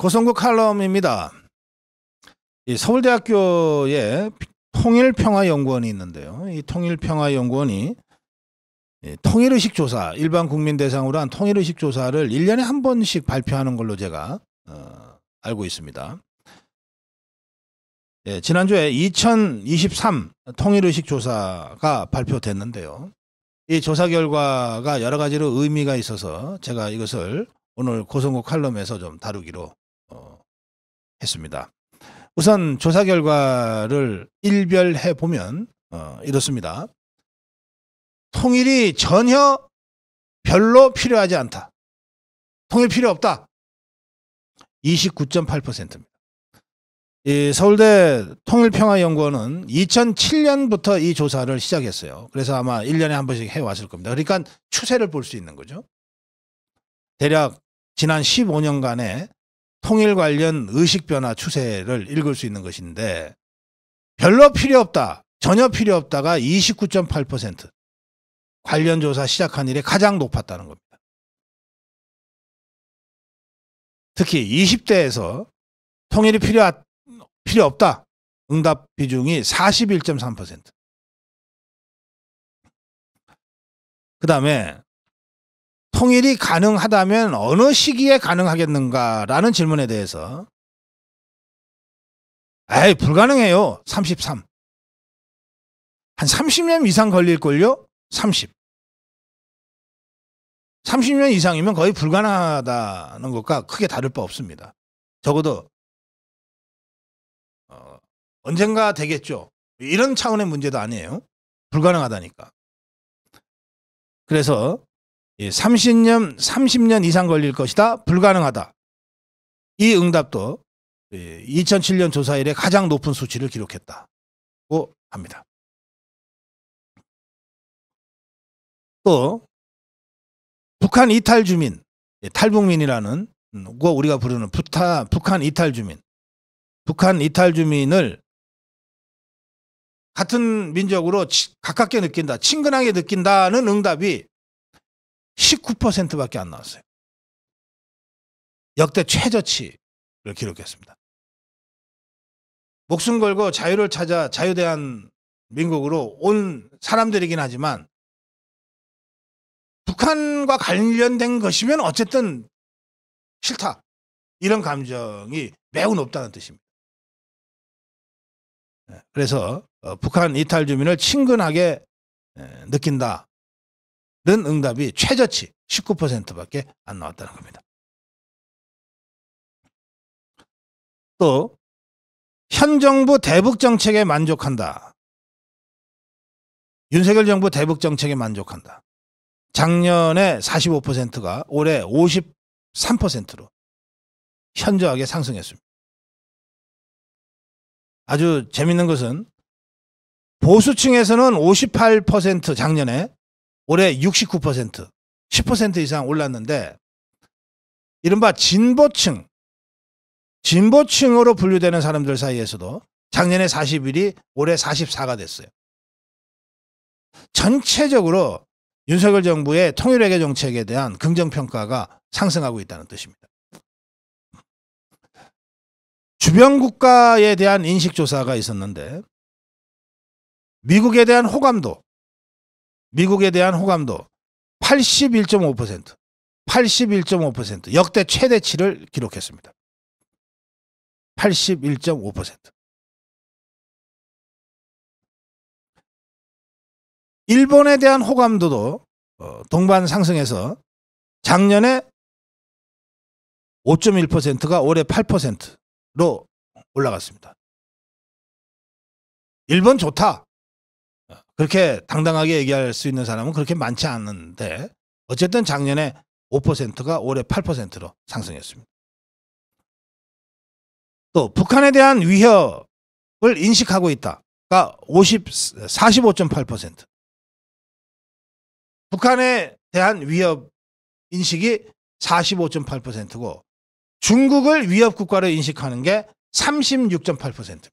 고성구 칼럼입니다. 서울대학교에 통일평화연구원이 있는데요. 이 통일평화연구원이 통일의식 조사, 일반 국민 대상으로 한 통일의식 조사를 1년에 한 번씩 발표하는 걸로 제가 어, 알고 있습니다. 예, 지난주에 2023 통일의식 조사가 발표됐는데요. 이 조사 결과가 여러 가지로 의미가 있어서 제가 이것을 오늘 고성국 칼럼에서 좀 다루기로 했습니다. 우선 조사 결과를 일별해 보면 어, 이렇습니다. 통일이 전혀 별로 필요하지 않다. 통일 필요 없다. 29.8%입니다. 이 서울대 통일평화연구원은 2007년부터 이 조사를 시작했어요. 그래서 아마 1년에 한 번씩 해왔을 겁니다. 그러니까 추세를 볼 수 있는 거죠. 대략 지난 15년간의 통일 관련 의식 변화 추세를 읽을 수 있는 것인데 별로 필요 없다. 전혀 필요 없다가 29.8% 관련 조사 시작한 이래 가장 높았다는 겁니다. 특히 20대에서 통일이 필요, 필요 없다. 응답 비중이 41.3%. 그 다음에 통일이 가능하다면 어느 시기에 가능하겠는가라는 질문에 대해서 에이 불가능해요. 33. 한 30년 이상 걸릴걸요? 30. 30년 이상이면 거의 불가능하다는 것과 크게 다를 바 없습니다. 적어도 어, 언젠가 되겠죠. 이런 차원의 문제도 아니에요. 불가능하다니까. 그래서 30년 예, 30년 이상 걸릴 것이다. 불가능하다. 이 응답도 2007년 예, 조사 일에 가장 높은 수치를 기록했다고 합니다. 또 북한 이탈 주민 예, 탈북민이라는 음, 우리가 부르는 부타, 북한 이탈 주민 북한 이탈 주민을 같은 민족으로 치, 가깝게 느낀다 친근하게 느낀다는 응답이 19%밖에 안 나왔어요. 역대 최저치를 기록했습니다. 목숨 걸고 자유를 찾아 자유대한 민국으로 온 사람들이긴 하지만 북한과 관련된 것이면 어쨌든 싫다. 이런 감정이 매우 높다는 뜻입니다. 예, 그래서 어, 북한 이탈 주민을 친근하게 예, 느낀다. 는 응답이 최저치 19%밖에 안 나왔다는 겁니다. 또, 현 정부 대북 정책에 만족한다. 윤석열 정부 대북 정책에 만족한다. 작년에 45%가 올해 53%로 현저하게 상승했습니다. 아주 재밌는 것은 보수층에서는 58% 작년에 올해 69% 10% 이상 올랐는데 이른바 진보층 진보층으로 분류되는 사람들 사이에서도 작년에 41이 올해 44가 됐어요. 전체적으로 윤석열 정부의 통일회계 정책에 대한 긍정평가가 상승하고 있다는 뜻입니다. 주변 국가에 대한 인식조사가 있었는데 미국에 대한 호감도 미국에 대한 호감도 81.5%, 81.5% 역대 최대치를 기록했습니다. 81.5% 일본에 대한 호감도도 어, 동반 상승해서 작년에 5.1%가 올해 8%로 올라갔습니다. 일본 좋다. 그렇게 당당하게 얘기할 수 있는 사람은 그렇게 많지 않은데 어쨌든 작년에 5%가 올해 8%로 상승했습니다. 또 북한에 대한 위협을 인식하고 있다가 45.8%. 북한에 대한 위협 인식이 45.8%고 중국을 위협 국가로 인식하는 게 36.8%입니다.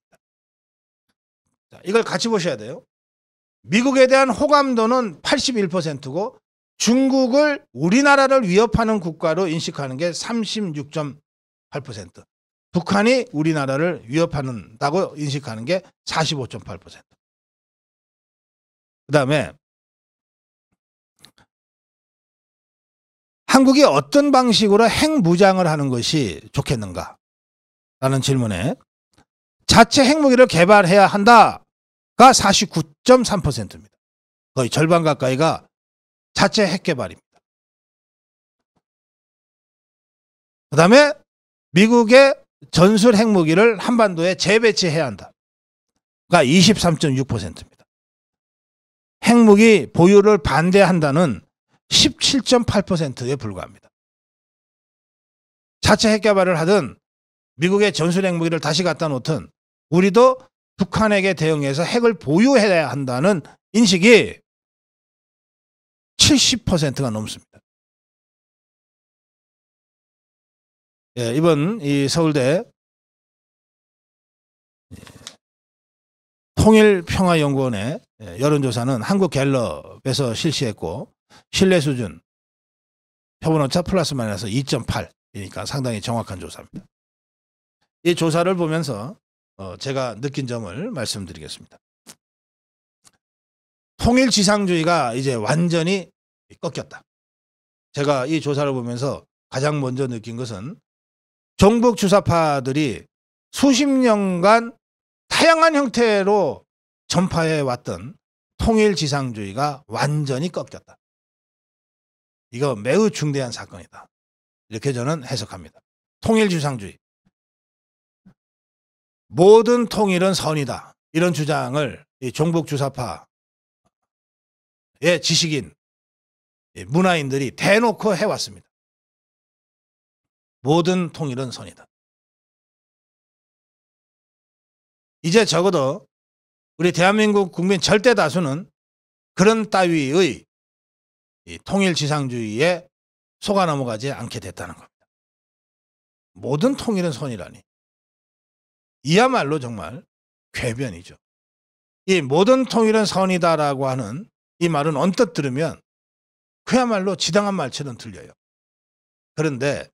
이걸 같이 보셔야 돼요. 미국에 대한 호감도는 81%고 중국을 우리나라를 위협하는 국가로 인식하는 게 36.8%. 북한이 우리나라를 위협한다고 인식하는 게 45.8%. 그다음에 한국이 어떤 방식으로 핵무장을 하는 것이 좋겠는가? 라는 질문에 자체 핵무기를 개발해야 한다. 가 49.3%입니다. 거의 절반 가까이가 자체 핵 개발입니다. 그 다음에 미국의 전술 핵무기를 한반도에 재배치해야 한다. 가 23.6%입니다. 핵무기 보유를 반대한다는 17.8%에 불과합니다. 자체 핵개발을 하든 미국의 전술 핵무기를 다시 갖다 놓든 우리도 북한에게 대응해서 핵을 보유해야 한다는 인식이 70%가 넘습니다. 예, 이번 이 서울대 통일평화연구원의 여론조사는 한국갤럽에서 실시했고 신뢰 수준 표본오차 플러스 마이너스 2.8이니까 상당히 정확한 조사입니다. 이 조사를 보면서 어, 제가 느낀 점을 말씀드리겠습니다. 통일 지상주의가 이제 완전히 꺾였다. 제가 이 조사를 보면서 가장 먼저 느낀 것은 종북 주사파들이 수십 년간 다양한 형태로 전파해 왔던 통일 지상주의가 완전히 꺾였다. 이거 매우 중대한 사건이다. 이렇게 저는 해석합니다. 통일 지상주의. 모든 통일은 선이다. 이런 주장을 종북 주사파의 지식인 문화인들이 대놓고 해왔습니다. 모든 통일은 선이다. 이제 적어도 우리 대한민국 국민 절대 다수는 그런 따위의 통일 지상주의에 속아 넘어가지 않게 됐다는 겁니다. 모든 통일은 선이라니. 이야말로 정말 괴변이죠이 모든 통일은 선이다라고 하는 이 말은 언뜻 들으면 그야말로 지당한 말처럼 들려요. 그런데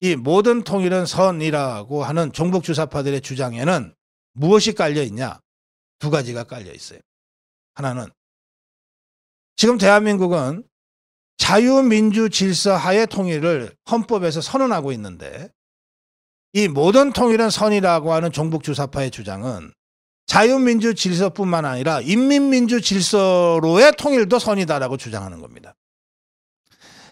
이 모든 통일은 선이라고 하는 종북주사파들의 주장에는 무엇이 깔려 있냐? 두 가지가 깔려 있어요. 하나는 지금 대한민국은 자유민주 질서 하의 통일을 헌법에서 선언하고 있는데 이모든 통일은 선이라고 하는 종북 주사파의 주장은 자유민주 질서뿐만 아니라 인민민주 질서로의 통일도 선이다라고 주장하는 겁니다.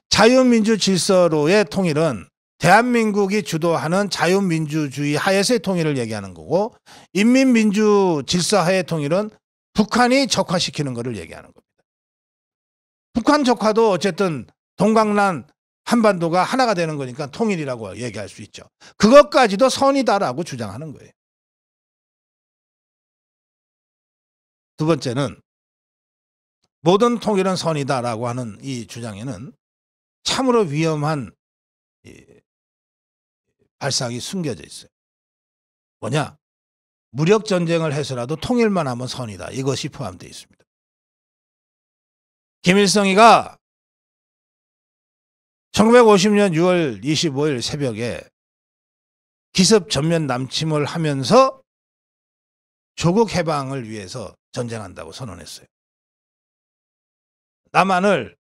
자유민주 질서로의 통일은 대한민국이 주도하는 자유민주주의 하에서의 통일을 얘기하는 거고 인민민주 질서 하의 통일은 북한이 적화시키는 것을 얘기하는 겁니다. 북한 적화도 어쨌든 동강란 한반도가 하나가 되는 거니까 통일이라고 얘기할 수 있죠. 그것까지도 선이다라고 주장하는 거예요. 두 번째는 모든 통일은 선이다라고 하는 이 주장에는 참으로 위험한 발상이 숨겨져 있어요. 뭐냐? 무력 전쟁을 해서라도 통일만 하면 선이다. 이것이 포함되어 있습니다. 김일성이가 1950년 6월 25일 새벽에 기습 전면 남침을 하면서 조국 해방을 위해서 전쟁한다고 선언했어요. 남한을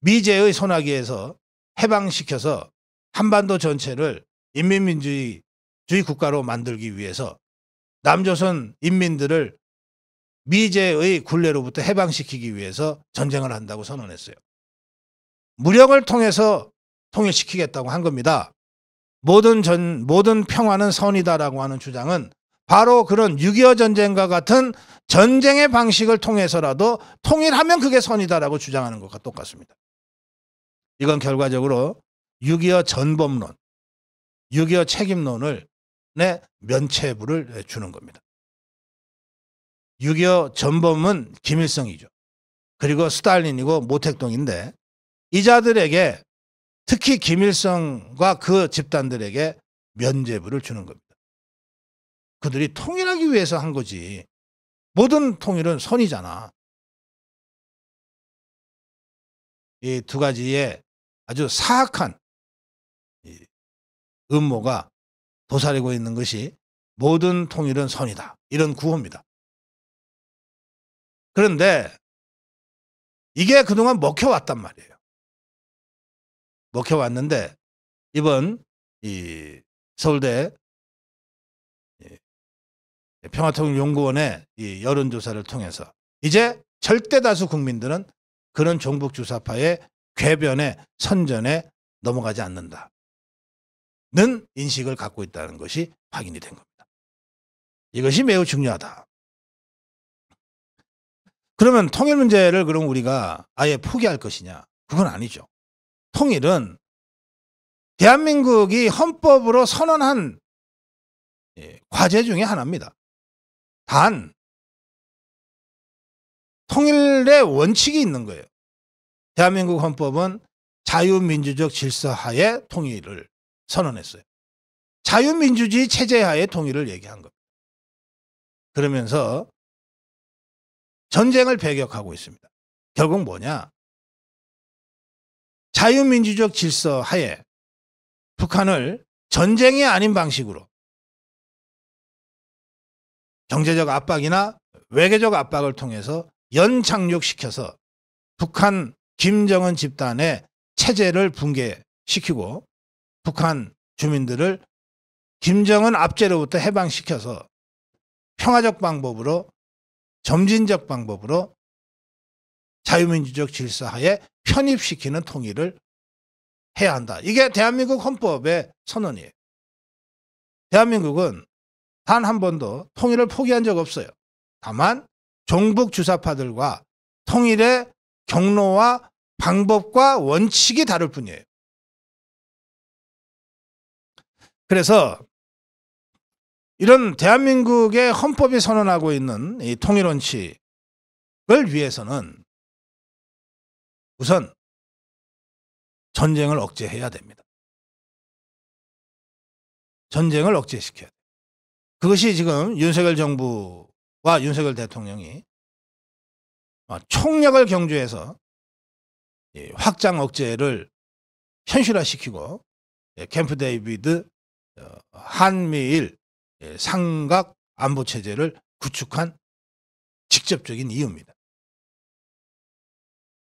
미제의 손아귀에서 해방시켜서 한반도 전체를 인민민주주의 국가로 만들기 위해서 남조선 인민들을 미제의 굴레로부터 해방시키기 위해서 전쟁을 한다고 선언했어요. 무력을 통해서 통일시키겠다고 한 겁니다. 모든 전 모든 평화는 선이다라고 하는 주장은 바로 그런 6.25 전쟁과 같은 전쟁의 방식을 통해서라도 통일하면 그게 선이다라고 주장하는 것과 똑같습니다. 이건 결과적으로 6.25 전범론, 6.25 책임론을 내 면체부를 주는 겁니다. 6.25 전범은 김일성이죠. 그리고 스탈린이고 모택동인데 이 자들에게 특히 김일성과 그 집단들에게 면죄부를 주는 겁니다. 그들이 통일하기 위해서 한 거지. 모든 통일은 선이잖아. 이 두 가지의 아주 사악한 음모가 도사리고 있는 것이 모든 통일은 선이다. 이런 구호입니다. 그런데 이게 그동안 먹혀왔단 말이에요. 먹혀왔는데 이번 이 서울대 평화통일연구원의 이 여론조사를 통해서 이제 절대 다수 국민들은 그런 종북주사파의 궤변에 선전에 넘어가지 않는다. 는 인식을 갖고 있다는 것이 확인이 된 겁니다. 이것이 매우 중요하다. 그러면 통일 문제를 그럼 우리가 아예 포기할 것이냐? 그건 아니죠. 통일은 대한민국이 헌법으로 선언한 예, 과제 중의 하나입니다. 단, 통일의 원칙이 있는 거예요. 대한민국 헌법은 자유민주적 질서하에 통일을 선언했어요. 자유민주주의 체제하에 통일을 얘기한 겁니다. 그러면서 전쟁을 배격하고 있습니다. 결국 뭐냐? 자유민주적 질서 하에 북한을 전쟁이 아닌 방식으로 경제적 압박이나 외교적 압박을 통해서 연착륙시켜서 북한 김정은 집단의 체제를 붕괴시키고 북한 주민들을 김정은 압제로부터 해방시켜서 평화적 방법으로 점진적 방법으로 자유민주적 질서하에 편입시키는 통일을 해야 한다. 이게 대한민국 헌법의 선언이에요. 대한민국은 단 한 번도 통일을 포기한 적 없어요. 다만 종북 주사파들과 통일의 경로와 방법과 원칙이 다를 뿐이에요. 그래서 이런 대한민국의 헌법이 선언하고 있는 이 통일원칙을 위해서는 우선 전쟁을 억제해야 됩니다. 전쟁을 억제시켜야 돼요. 그것이 지금 윤석열 정부와 윤석열 대통령이 어, 총력을 경주해서 확장 억제를 현실화시키고 예, 캠프 데이비드 어, 한미일 예, 삼각 안보 체제를 구축한 직접적인 이유입니다.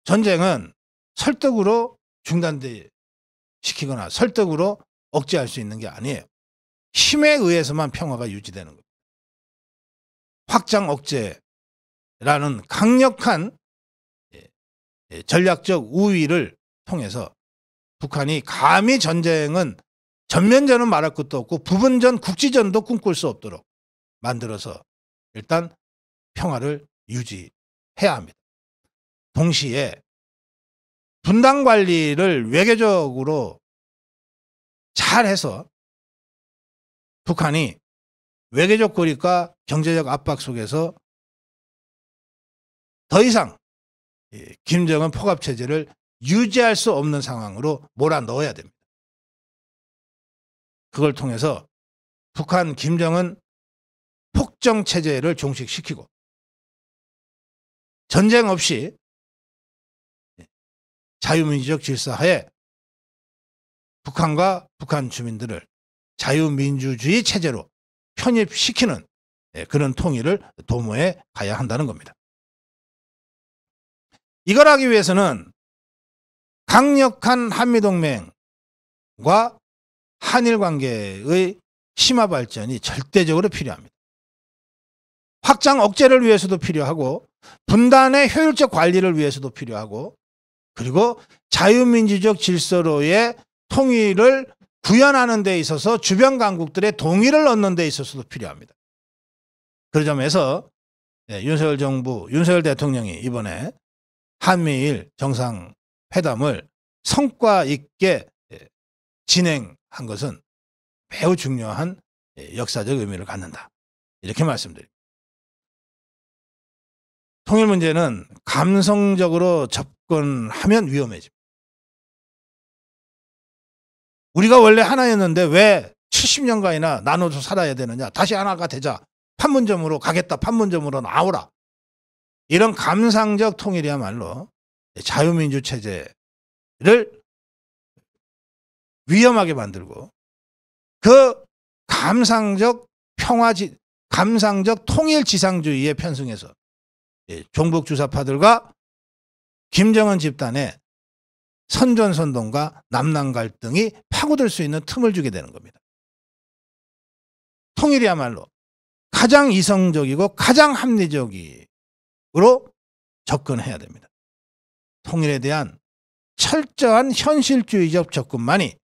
전쟁은 설득으로 중단되 시키거나 설득으로 억제할 수 있는 게 아니에요. 힘에 의해서만 평화가 유지되는 겁니다. 확장 억제라는 강력한 예, 예, 전략적 우위를 통해서 북한이 감히 전쟁은 전면전은 말할 것도 없고 부분전 국지전도 꿈꿀 수 없도록 만들어서 일단 평화를 유지해야 합니다. 동시에 분당 관리를 외교적으로 잘해서 북한이 외교적 고립과 경제적 압박 속에서 더 이상 김정은 포갑 체제를 유지할 수 없는 상황으로 몰아넣어야 됩니다. 그걸 통해서 북한 김정은 폭정 체제를 종식시키고 전쟁 없이 자유민주적 질서하에 북한과 북한 주민들을 자유민주주의 체제로 편입시키는 예, 그런 통일을 도모해 가야 한다는 겁니다. 이걸 하기 위해서는 강력한 한미동맹과 한일 관계의 심화 발전이 절대적으로 필요합니다. 확장 억제를 위해서도 필요하고 분단의 효율적 관리를 위해서도 필요하고 그리고 자유민주적 질서로의 통일을 구현하는 데 있어서 주변 강국들의 동의를 얻는 데 있어서도 필요합니다. 그런 점에서 예, 윤석열 정부, 윤석열 대통령이 이번에 한미일 정상회담을 성과 있게 예, 진행한 것은 매우 중요한 예, 역사적 의미를 갖는다. 이렇게 말씀드립니다. 통일 문제는 감성적으로 접 접근하면 위험해집니다. 우리가 원래 하나였는데 왜 70년간이나 나눠서 살아야 되느냐. 다시 하나가 되자. 판문점으로 가겠다. 판문점으로 나오라. 이런 감상적 통일이야말로 자유민주 체제를 위험하게 만들고 그 감상적 평화지 감상적 통일 지상주의에 편승해서 예, 종북 주사파들과 김정은 집단의 선전선동과 남남 갈등이 파고들 수 있는 틈을 주게 되는 겁니다. 통일이야말로 가장 이성적이고 가장 합리적으로 접근해야 됩니다. 통일에 대한 철저한 현실주의적 접근만이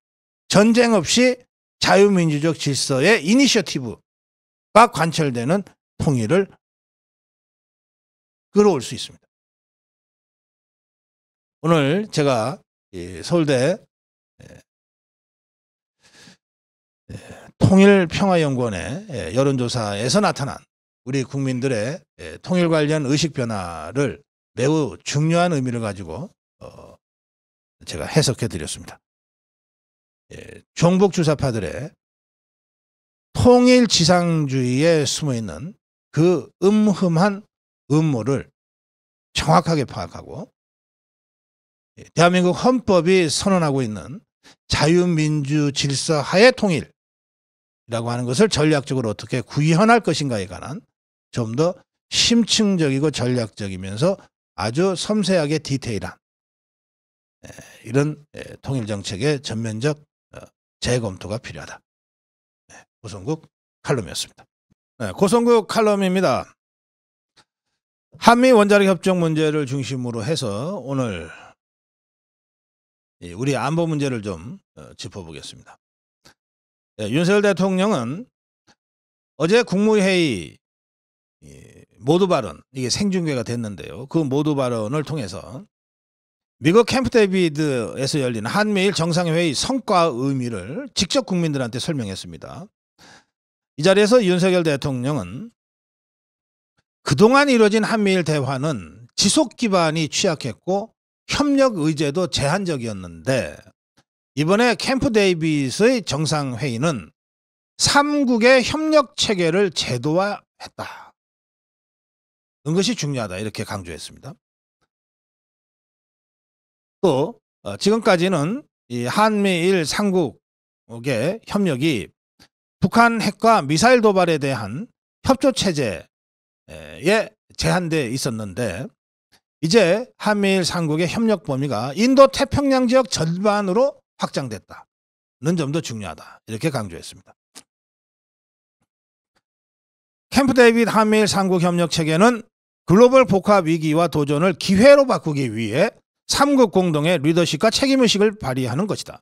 전쟁 없이 자유민주적 질서의 이니셔티브가 관철되는 통일을 끌어올 수 있습니다. 오늘 제가 서울대 예, 예, 통일평화연구원의 예, 여론조사에서 나타난 우리 국민들의 통일 관련 의식 변화를 매우 중요한 의미를 가지고 어, 제가 해석해 드렸습니다. 종북 주사파들의 통일 지상주의에 숨어 있는 그 음흠한 음모를 정확하게 파악하고 예, 대한민국 헌법이 선언하고 있는 자유민주 질서 하의 통일이라고 하는 것을 전략적으로 어떻게 구현할 것인가에 관한 좀 더 심층적이고 전략적이면서 아주 섬세하게 디테일한 예, 이런 예, 통일 정책의 전면적 어, 재검토가 필요하다. 고성국 칼럼이었습니다. 네, 고성국 칼럼입니다. 한미 원자력 협정 문제를 중심으로 해서 오늘 예, 우리 안보 문제를 좀 어, 짚어보겠습니다. 예, 윤석열 대통령은 어제 국무회의 모두 발언 이게 생중계가 됐는데요. 그 모두 발언을 통해서 미국 캠프 데이비드에서 열린 한미일 정상회의 성과 의미를 직접 국민들한테 설명했습니다. 이 자리에서 윤석열 대통령은 그동안 이뤄진 한미일 대화는 지속 기반이 취약했고 협력 의제도 제한적이었는데 이번에 캠프 데이빗의 정상회의는 3국의 협력 체계를 제도화했다. 는 것이 중요하다 이렇게 강조했습니다. 또 어, 지금까지는 한미일 3국의 협력이 북한 핵과 미사일 도발에 대한 협조 체제에 제한돼 있었는데 이제 한미일 삼국의 협력 범위가 인도 태평양 지역 절반으로 확장됐다는 점도 중요하다. 이렇게 강조했습니다. 캠프 데이빗 한미일 삼국 협력 체계는 글로벌 복합 위기와 도전을 기회로 바꾸기 위해 삼국 공동의 리더십과 책임의식을 발휘하는 것이다.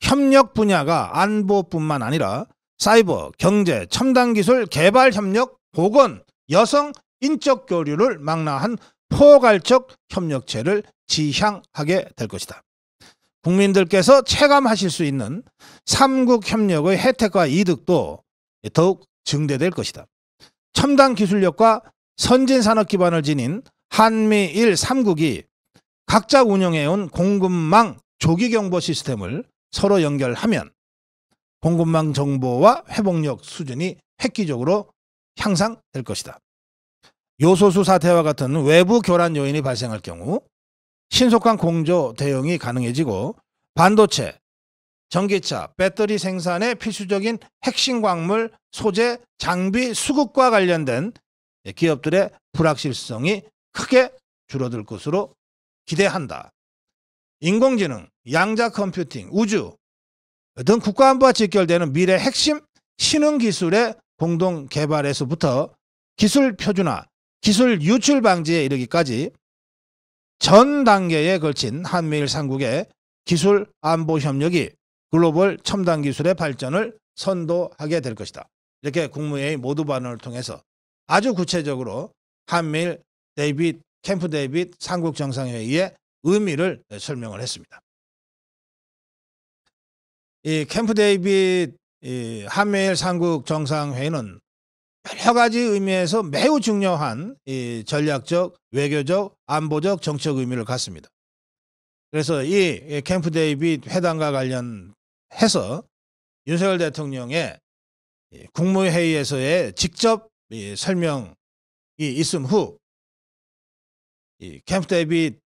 협력 분야가 안보뿐만 아니라 사이버, 경제, 첨단 기술, 개발 협력, 보건, 여성, 인적 교류를 망라한 포괄적 협력체를 지향하게 될 것이다. 국민들께서 체감하실 수 있는 삼국 협력의 혜택과 이득도 더욱 증대될 것이다. 첨단 기술력과 선진 산업 기반을 지닌 한미일 3국이 각자 운영해온 공급망 조기 경보 시스템을 서로 연결하면 공급망 정보와 회복력 수준이 획기적으로 향상될 것이다. 요소수 사태와 같은 외부 교란 요인이 발생할 경우 신속한 공조 대응이 가능해지고 반도체, 전기차, 배터리 생산의 필수적인 핵심 광물, 소재, 장비 수급과 관련된 예, 기업들의 불확실성이 크게 줄어들 것으로 기대한다. 인공지능, 양자 컴퓨팅, 우주 등 국가안보와 직결되는 미래 핵심 신흥 기술의 공동 개발에서부터 기술 표준화, 기술 유출 방지에 이르기까지 전 단계에 걸친 한미일 삼국의 기술 안보 협력이 글로벌 첨단 기술의 발전을 선도하게 될 것이다. 이렇게 국무회의 모두 반응을 통해서 아주 구체적으로 한미일 데이빗 캠프 데이빗 삼국 정상회의의 의미를 설명을 했습니다. 이 캠프 데이빗 이 한미일 삼국 정상회의는 여러 가지 의미에서 매우 중요한 이 전략적, 외교적, 안보적, 정책 의미를 갖습니다. 그래서 이 캠프 데이빗 회담과 관련해서 윤석열 대통령의 국무회의에서의 직접 설명이 있음 후 캠프 데이빗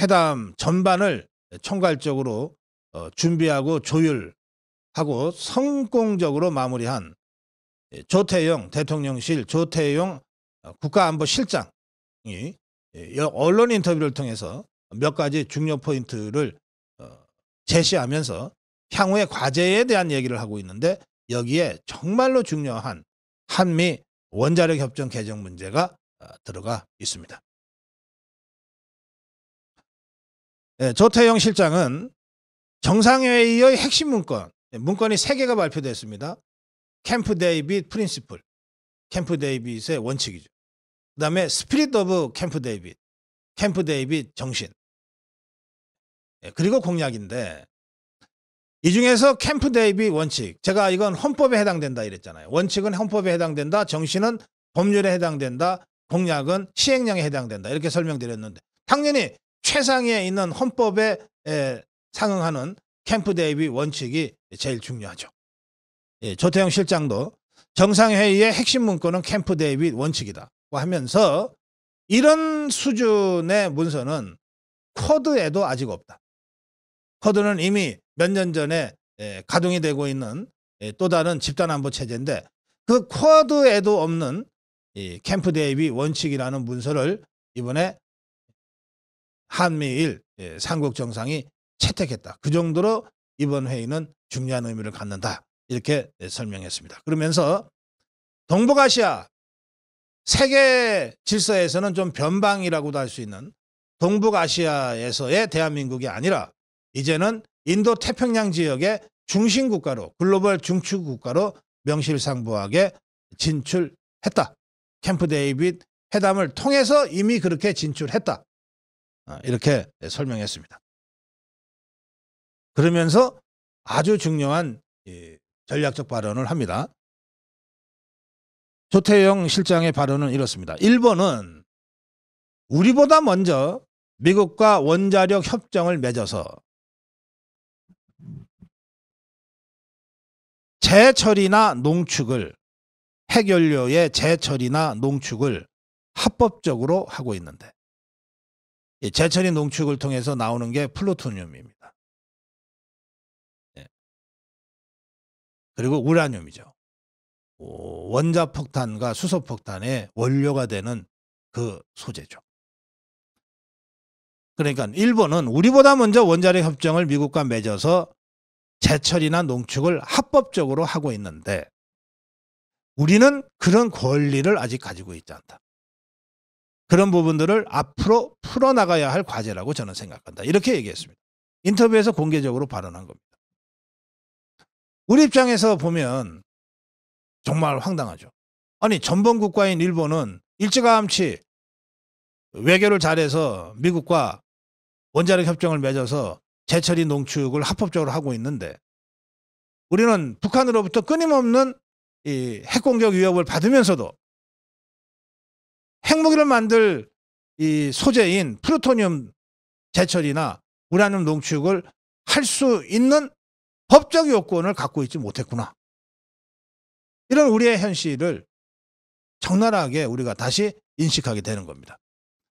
회담 전반을 총괄적으로 어, 준비하고 조율하고 성공적으로 마무리한 예, 조태용 대통령실 조태용 어, 국가안보실장이 예, 언론 인터뷰를 통해서 몇 가지 중요 포인트를 어, 제시하면서 향후의 과제에 대한 얘기를 하고 있는데 여기에 정말로 중요한 한미 원자력 협정 개정 문제가 어, 들어가 있습니다. 예, 조태영 실장은 정상회의의 핵심 문건, 문건이 3개가 발표됐습니다. 캠프 데이빗 프린시플. 캠프 데이빗의 원칙이죠. 그 다음에 스피릿 오브 캠프 데이빗. 캠프 데이빗 정신. 예, 그리고 공약인데 이 중에서 캠프 데이빗 원칙. 제가 이건 헌법에 해당된다 이랬잖아요. 원칙은 헌법에 해당된다. 정신은 법률에 해당된다. 공약은 시행령에 해당된다. 이렇게 설명드렸는데 당연히 최상위에 있는 헌법에 상응하는 캠프 데이빗 원칙이 제일 중요하죠. 예, 조태영 실장도 정상회의의 핵심 문건은 캠프 데이빗 원칙이다. 하면서 이런 수준의 문서는 쿼드에도 아직 없다. 쿼드는 이미 몇 년 전에 예, 가동이 되고 있는 예, 또 다른 집단안보 체제인데 그 쿼드에도 없는 캠프 데이비 원칙이라는 문서를 이번에 한미일 예, 삼국 정상이 채택했다. 그 정도로 이번 회의는 중요한 의미를 갖는다. 이렇게 설명했습니다. 그러면서 동북아시아 세계 질서에서는 좀 변방이라고도 할 수 있는 동북아시아에서의 대한민국이 아니라 이제는 인도 태평양 지역의 중심 국가로 글로벌 중추 국가로 명실상부하게 진출했다. 캠프 데이빗 회담을 통해서 이미 그렇게 진출했다. 아, 이렇게 설명했습니다. 그러면서 아주 중요한 전략적 발언을 합니다. 조태영 실장의 발언은 이렇습니다. 일본은 우리보다 먼저 미국과 원자력 협정을 맺어서 제철이나 농축을 핵연료의 제철이나 농축을 합법적으로 하고 있는데 제철이 농축을 통해서 나오는 게 플루토늄입니다. 그리고 우라늄이죠. 원자폭탄과 수소폭탄의 원료가 되는 그 소재죠. 그러니까 일본은 우리보다 먼저 원자력 협정을 미국과 맺어서 제철이나 농축을 합법적으로 하고 있는데 우리는 그런 권리를 아직 가지고 있지 않다. 그런 부분들을 앞으로 풀어나가야 할 과제라고 저는 생각한다. 이렇게 얘기했습니다. 인터뷰에서 공개적으로 발언한 겁니다. 우리 입장에서 보면 정말 황당하죠. 아니 전범 국가인 일본은 일찌감치 외교를 잘해서 미국과 원자력 협정을 맺어서 제철이 농축을 합법적으로 하고 있는데 우리는 북한으로부터 끊임없는 이 핵공격 위협을 받으면서도 핵무기를 만들 이 소재인 프로토늄 제철이나 우라늄 농축을 할 수 있는 법적 요건을 갖고 있지 못했구나. 이런 우리의 현실을 적나라하게 우리가 다시 인식하게 되는 겁니다.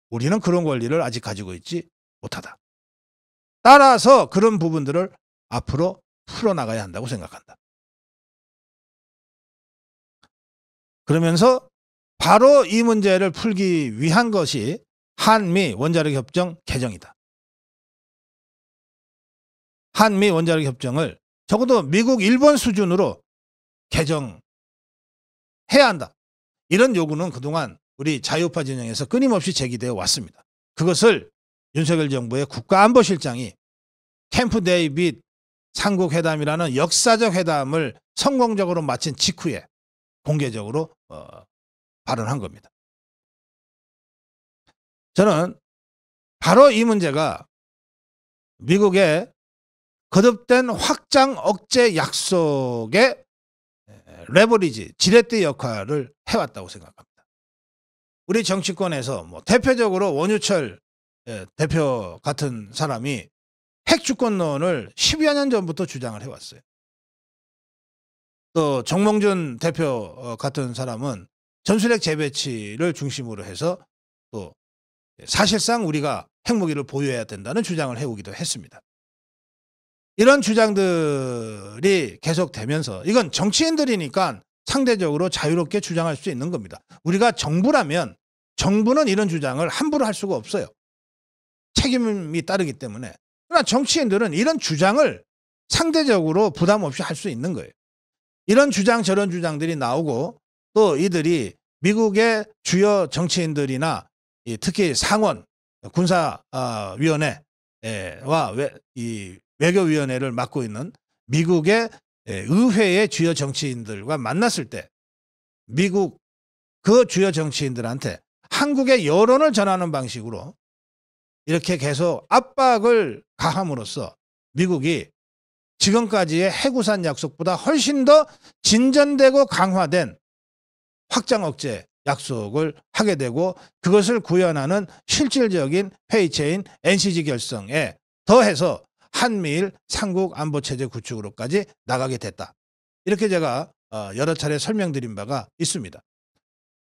우리는 그런 권리를 아직 가지고 있지 못하다. 따라서 그런 부분들을 앞으로 풀어나가야 한다고 생각한다. 그러면서 바로 이 문제를 풀기 위한 것이 한미 원자력 협정 개정이다. 한미 원자력 협정을 적어도 미국, 일본 수준으로 개정해야 한다. 이런 요구는 그동안 우리 자유파 진영에서 끊임없이 제기되어 왔습니다. 그것을 윤석열 정부의 국가안보실장이 캠프 데이빗 상국회담이라는 역사적 회담을 성공적으로 마친 직후에 공개적으로 어, 발언한 겁니다. 저는 바로 이 문제가 미국의 거듭된 확장 억제 약속의 레버리지, 지렛대 역할을 해왔다고 생각합니다. 우리 정치권에서 뭐 대표적으로 원유철 예, 대표 같은 사람이 핵주권론을 1 2여년 전부터 주장을 해왔어요. 또 정몽준 대표 어, 같은 사람은 전술핵 재배치를 중심으로 해서 또 사실상 우리가 핵무기를 보유해야 된다는 주장을 해오기도 했습니다. 이런 주장들이 계속되면서 이건 정치인들이니까 상대적으로 자유롭게 주장할 수 있는 겁니다. 우리가 정부라면 정부는 이런 주장을 함부로 할 수가 없어요. 책임이 따르기 때문에. 그러나 정치인들은 이런 주장을 상대적으로 부담 없이 할 수 있는 거예요. 이런 주장 저런 주장들이 나오고 또 이들이 미국의 주요 정치인들이나 특히 상원 군사위원회와 이 외교위원회를 맡고 있는 미국의 예, 의회의 주요 정치인들과 만났을 때 미국 그 주요 정치인들한테 한국의 여론을 전하는 방식으로 이렇게 계속 압박을 가함으로써 미국이 지금까지의 해구산 약속보다 훨씬 더 진전되고 강화된 확장 억제 약속을 하게 되고 그것을 구현하는 실질적인 회의체인 NCG 결성에 더해서 한미일 삼국 안보 체제 구축으로까지 나가게 됐다. 이렇게 제가 어, 여러 차례 설명드린 바가 있습니다.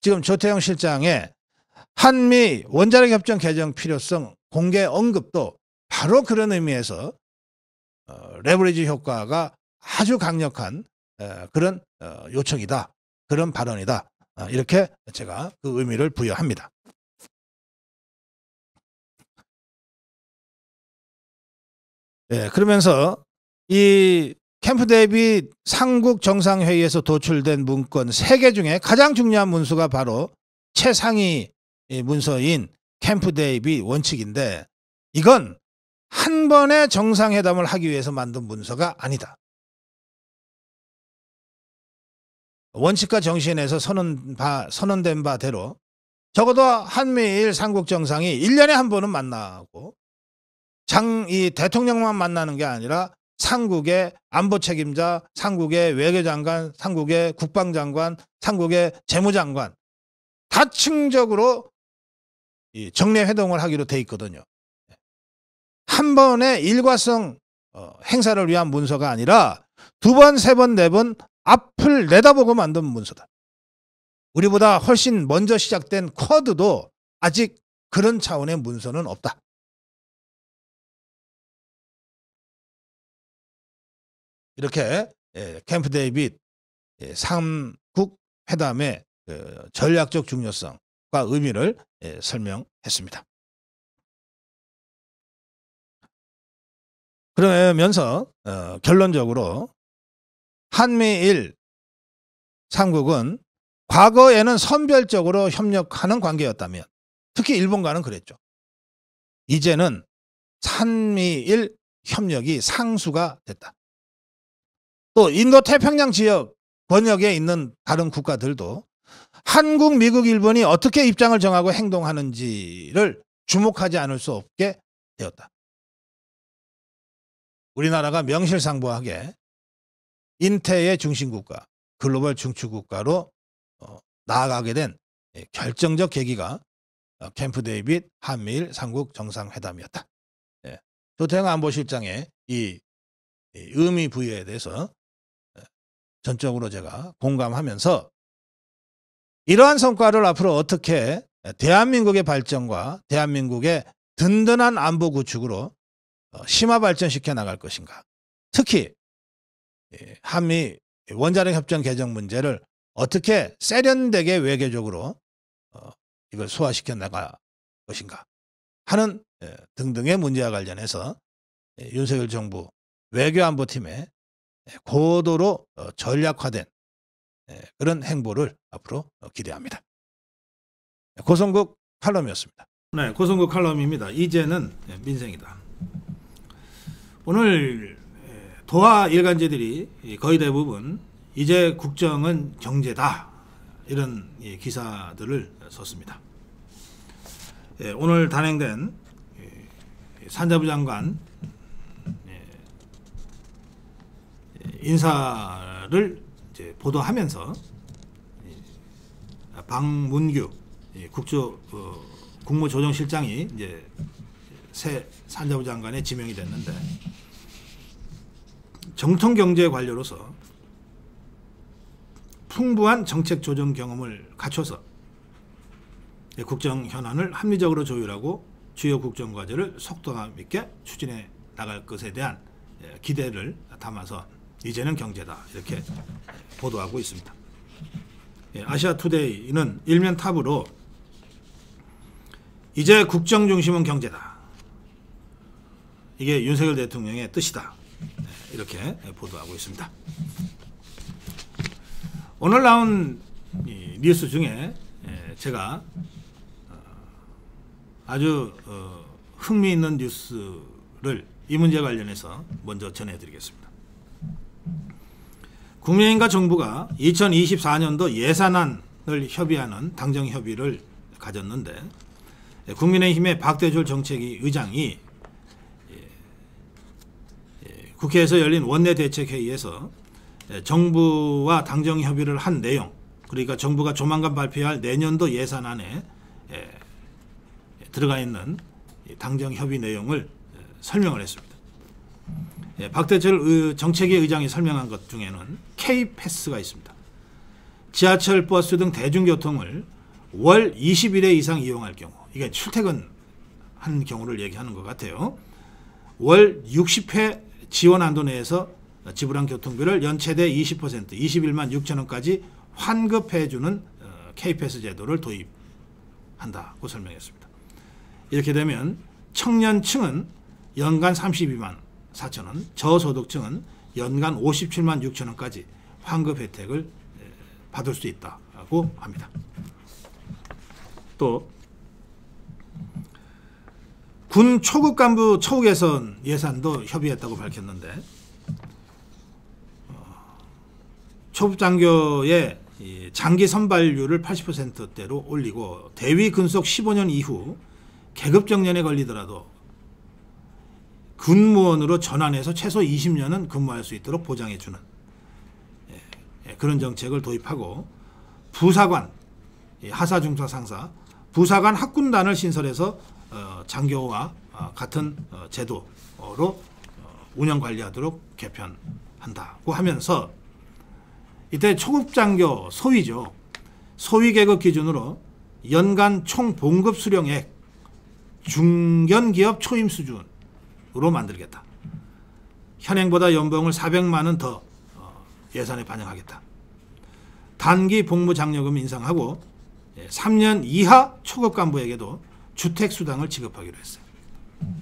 지금 조태영 실장의 한미 원자력 협정 개정 필요성 공개 언급도 바로 그런 의미에서 어, 레버리지 효과가 아주 강력한 어, 그런 요청이다. 그런 발언이다. 이렇게 제가 그 의미를 부여합니다. 예, 그러면서 이 캠프 데이비 상국 정상회의에서 도출된 문건 3개 중에 가장 중요한 문서가 바로 최상위 문서인 캠프 데이비 원칙인데 이건 한 번의 정상회담을 하기 위해서 만든 문서가 아니다. 원칙과 정신에서 선언 바, 선언된 바대로 적어도 한미일 상국 정상이 1년에 한 번은 만나고 장, 이 대통령만 만나는 게 아니라 상국의 안보 책임자, 상국의 외교장관, 상국의 국방장관, 상국의 재무장관 다층적으로 이 정례 회동을 하기로 돼 있거든요. 한 번의 일과성 어, 행사를 위한 문서가 아니라 두 번, 세 번, 네 번 앞을 내다보고 만든 문서다. 우리보다 훨씬 먼저 시작된 쿼드도 아직 그런 차원의 문서는 없다. 이렇게 예, 캠프 데이빗 예, 삼국 회담의 그 전략적 중요성과 의미를 예, 설명했습니다. 그러면서 어, 결론적으로 한미일 3국은 과거에는 선별적으로 협력하는 관계였다면 특히 일본과는 그랬죠. 이제는 한미일 협력이 상수가 됐다. 또 인도 태평양 지역 권역에 있는 다른 국가들도 한국, 미국, 일본이 어떻게 입장을 정하고 행동하는지를 주목하지 않을 수 없게 되었다. 우리나라가 명실상부하게 인태의 중심국가, 글로벌 중추국가로 어, 나아가게 된 예, 결정적 계기가 어, 캠프 데이빗 한미일 삼국 정상회담이었다. 예, 조태영 안보실장의 이 의미 부여에 대해서 전적으로 제가 공감하면서 이러한 성과를 앞으로 어떻게 대한민국의 발전과 대한민국의 든든한 안보 구축으로 어, 심화 발전시켜 나갈 것인가. 특히 예, 한미 원자력 협정 개정 문제를 어떻게 세련되게 외교적으로 어, 이걸 소화시켜 나갈 것인가 하는 예, 등등의 문제와 관련해서 예, 윤석열 정부 외교안보팀의 고도로 어, 전략화된 예, 그런 행보를 앞으로 어, 기대합니다. 고성국 칼럼이었습니다. 네, 고성국 칼럼입니다. 이제는 예, 민생이다. 오늘 예, 도화 일간지들이 거의 대부분 이제 국정은 경제다 이런 기사들을 썼습니다. 오늘 단행된 산자부 장관 인사를 이제 보도하면서 박문규 국조 어, 국무조정실장이 이제 새 산자부 장관에 지명이 됐는데 정통경제 관료로서 풍부한 정책 조정 경험을 갖춰서 국정 현안을 합리적으로 조율하고 주요 국정 과제를 속도감 있게 추진해 나갈 것에 대한 예, 기대를 담아서 이제는 경제다 이렇게 보도하고 있습니다. 예, 아시아투데이는 일면 탑으로 이제 국정 중심은 경제다. 이게 윤석열 대통령의 뜻이다. 예, 이렇게 보도하고 있습니다. 오늘 나온 뉴스 중에 예, 제가 어, 아주 어, 흥미있는 뉴스를 이 문제 관련해서 먼저 전해드리겠습니다. 국민의힘과 정부가 2024년도 예산안을 협의하는 당정 협의를 가졌는데 국민의힘의 박대졸 정책위 의장이 예, 예, 국회에서 열린 원내대책회의에서 정부와 당정 협의를 한 내용 그러니까 정부가 조만간 발표할 내년도 예산안에 예, 들어가 있는 당정 협의 내용을 설명을 했습니다. 예, 박대철 정책위 의장이 설명한 것 중에는 K패스가 있습니다. 지하철, 버스 등 대중교통을 월 20일에 이상 이용할 경우 이게 출퇴근한 경우를 얘기하는 것 같아요. 월 60회 지원 한도 내에서 지불한 교통비를 연체대 20% 21만 6천원까지 환급해주는 어, K패스 제도를 도입한다고 설명했습니다. 이렇게 되면 청년층은 연간 32만 4천 원, 저소득층은 연간 57만 6천 원까지 환급 혜택을 받을 수 있다고 합니다. 또 군 초급 간부 처우 개선 예산도 협의했다고 밝혔는데 어, 초급 장교의 장기 선발률을 80%대로 올리고 대위 근속 15년 이후 계급 정년에 걸리더라도 군무원으로 전환해서 최소 20년은 근무할 수 있도록 보장해주는 예, 예, 그런 정책을 도입하고 부사관, 예, 하사, 중사, 상사, 부사관 학군단을 신설해서 어, 장교와 어, 같은 어, 제도로 운영관리하도록 개편한다고 하면서 이때 초급장교 소위죠. 소위계급 기준으로 연간 총 봉급 수령액 중견기업 초임 수준 300으로 만들겠다. 현행보다 연봉을 400만 원더 어, 예산에 반영하겠다. 단기 복무 장려금 인상하고 3년 예, 이하 초급 간부에게도 주택 수당을 지급하기로 했어요.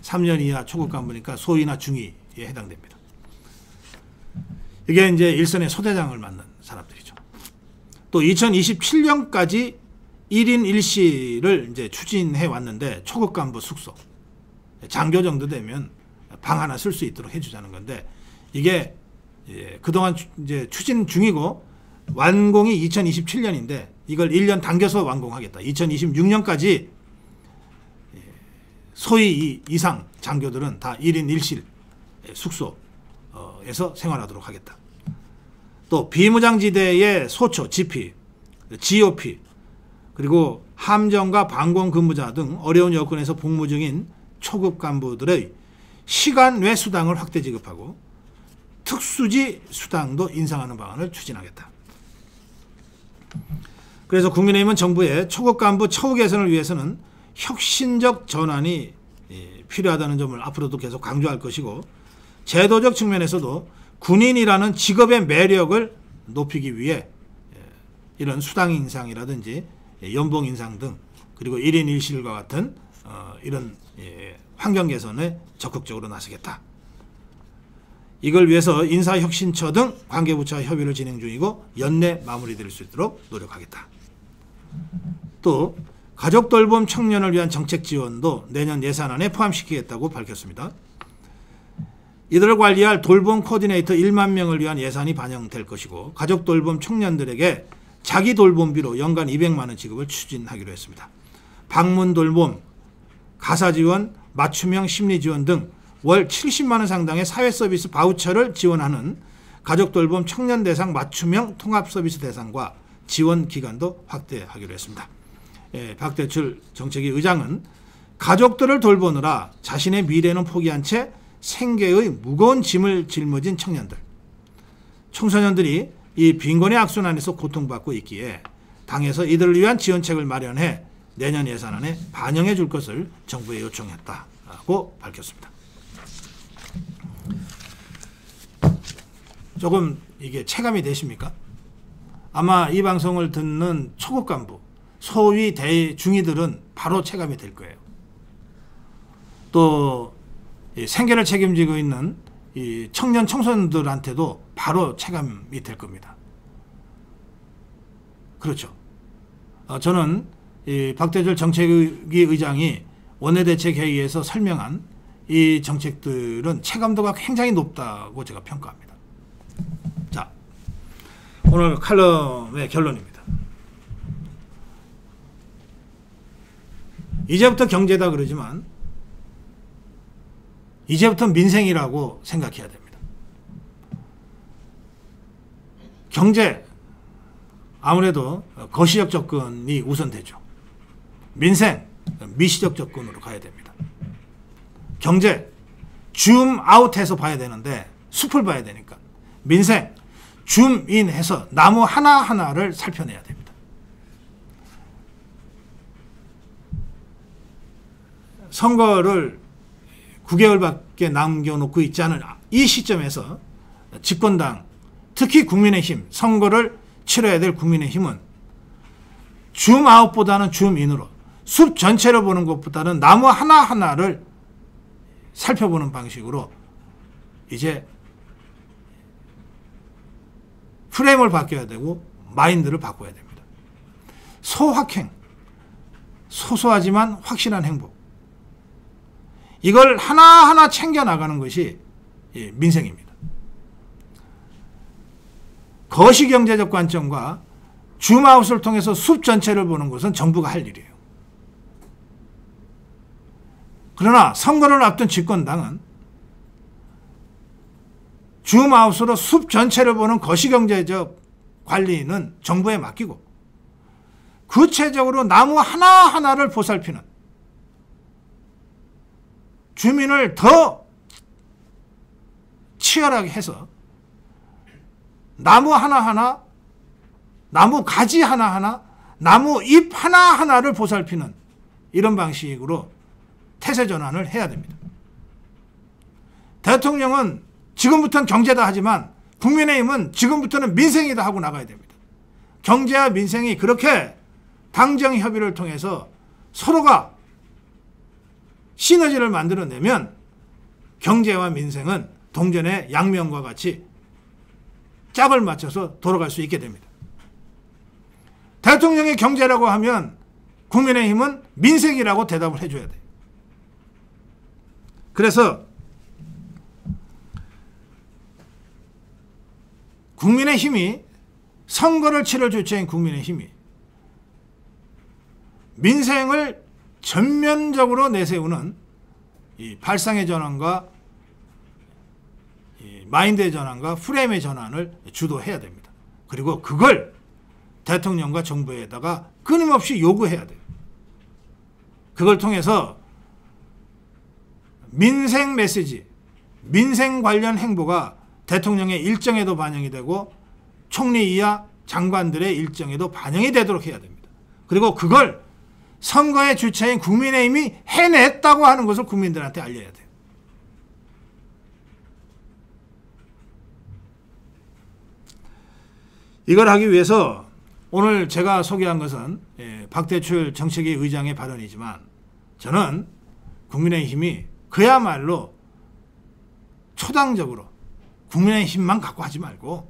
3년 이하 초급 간부니까 소위나 중위에 해당됩니다. 이게 이제 일선의 소대장을 맡는 사람들이죠. 또 2027년까지 1인 1시를 이제 추진해 왔는데 초급 간부 숙소 장교 정도 되면 방 하나 쓸 수 있도록 해주자는 건데 이게 예, 그동안 이제 추진 중이고 완공이 2027년인데 이걸 1년 당겨서 완공하겠다. 2026년까지 예, 소위 이상 장교들은 다 1인 1실 예, 숙소에서 생활하도록 하겠다. 또 비무장지대의 소초, GP, GOP 그리고 함정과 방공 근무자 등 어려운 여건에서 복무 중인 초급 간부들의 시간 외 수당을 확대 지급하고 특수지 수당도 인상하는 방안을 추진하겠다. 그래서 국민의힘은 정부의 초급 간부 처우 개선을 위해서는 혁신적 전환이 예, 필요하다는 점을 앞으로도 계속 강조할 것이고 제도적 측면에서도 군인이라는 직업의 매력을 높이기 위해 예, 이런 수당 인상이라든지 예, 연봉 인상 등 그리고 1인 1실과 같은 어, 이런 환경 개선에 적극적으로 나서겠다. 이걸 위해서 인사혁신처 등 관계부처와 협의를 진행 중이고 연내 마무리될 수 있도록 노력하겠다. 또 가족 돌봄 청년을 위한 정책 지원도 내년 예산안에 포함시키겠다고 밝혔습니다. 이들을 관리할 돌봄 코디네이터 1만 명을 위한 예산이 반영될 것이고 가족 돌봄 청년들에게 자기 돌봄비로 연간 200만 원 지급을 추진하기로 했습니다. 방문 돌봄, 가사 지원, 맞춤형 심리 지원 등 월 70만 원 상당의 사회 서비스 바우처를 지원하는 가족 돌봄 청년 대상 맞춤형 통합 서비스 대상과 지원 기간도 확대하기로 했습니다. 예, 박대출 정책위 의장은 가족들을 돌보느라 자신의 미래는 포기한 채 생계의 무거운 짐을 짊어진 청년들, 청소년들이 이 빈곤의 악순환에서 고통받고 있기에 당에서 이들을 위한 지원책을 마련해 내년 예산안에 반영해 줄 것을 정부에 요청했다고 밝혔습니다. 조금 이게 체감이 되십니까? 아마 이 방송을 듣는 초급 간부, 소위 대중이들은 바로 체감이 될 거예요. 또 생계를 책임지고 있는 청년 청소년들한테도 바로 체감이 될 겁니다. 그렇죠. 어, 저는 이 박대절 정책위 의장이 원내대책회의에서 설명한 이 정책들은 체감도가 굉장히 높다고 제가 평가합니다. 자, 오늘 칼럼의 결론입니다. 이제부터 경제다 그러지만 이제부터 민생이라고 생각해야 됩니다. 경제 아무래도 거시적 접근이 우선되죠. 민생 미시적 접근으로 가야 됩니다. 경제 줌 아웃해서 봐야 되는데 숲을 봐야 되니까 민생 줌인해서 나무 하나하나를 살펴내야 됩니다. 선거를 9개월밖에 남겨놓고 있지 않은 이 시점에서 집권당 특히 국민의힘 선거를 치러야 될 국민의힘은 줌 아웃보다는 줌 인으로 숲 전체를 보는 것보다는 나무 하나하나를 살펴보는 방식으로 이제 프레임을 바뀌어야 되고 마인드를 바꿔야 됩니다. 소확행. 소소하지만 확실한 행복. 이걸 하나하나 챙겨나가는 것이 민생입니다. 거시경제적 관점과 줌아웃을 통해서 숲 전체를 보는 것은 정부가 할 일이에요. 그러나 선거를 앞둔 집권당은 줌아웃으로 숲 전체를 보는 거시경제적 관리는 정부에 맡기고 구체적으로 나무 하나하나를 보살피는 주민을 더 치열하게 해서 나무 하나하나, 나무 가지 하나하나, 나무 잎 하나하나를 보살피는 이런 방식으로 태세 전환을 해야 됩니다. 대통령은 지금부터는 경제다 하지만 국민의힘은 지금부터는 민생이다 하고 나가야 됩니다. 경제와 민생이 그렇게 당정 협의를 통해서 서로가 시너지를 만들어내면 경제와 민생은 동전의 양면과 같이 짝을 맞춰서 돌아갈 수 있게 됩니다. 대통령의 경제라고 하면 국민의힘은 민생이라고 대답을 해줘야 돼요. 그래서 국민의힘이 선거를 치를 주체인 국민의힘이 민생을 전면적으로 내세우는 이 발상의 전환과 이 마인드의 전환과 프레임의 전환을 주도해야 됩니다. 그리고 그걸 대통령과 정부에다가 끊임없이 요구해야 돼요. 그걸 통해서 민생 메시지, 민생 관련 행보가 대통령의 일정에도 반영이 되고 총리 이하 장관들의 일정에도 반영이 되도록 해야 됩니다. 그리고 그걸 선거의 주체인 국민의힘이 해냈다고 하는 것을 국민들한테 알려야 돼요. 이걸 하기 위해서 오늘 제가 소개한 것은 예, 박대출 정책위 의장의 발언이지만 저는 국민의힘이 그야말로 초당적으로 국민의힘만 갖고 하지 말고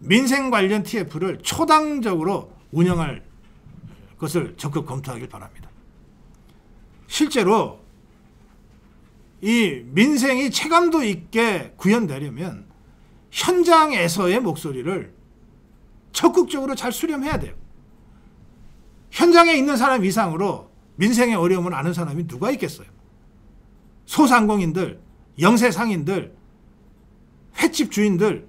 민생 관련 TF를 초당적으로 운영할 것을 적극 검토하길 바랍니다. 실제로 이 민생이 체감도 있게 구현되려면 현장에서의 목소리를 적극적으로 잘 수렴해야 돼요. 현장에 있는 사람 이상으로 민생의 어려움을 아는 사람이 누가 있겠어요? 소상공인들, 영세상인들, 횟집 주인들,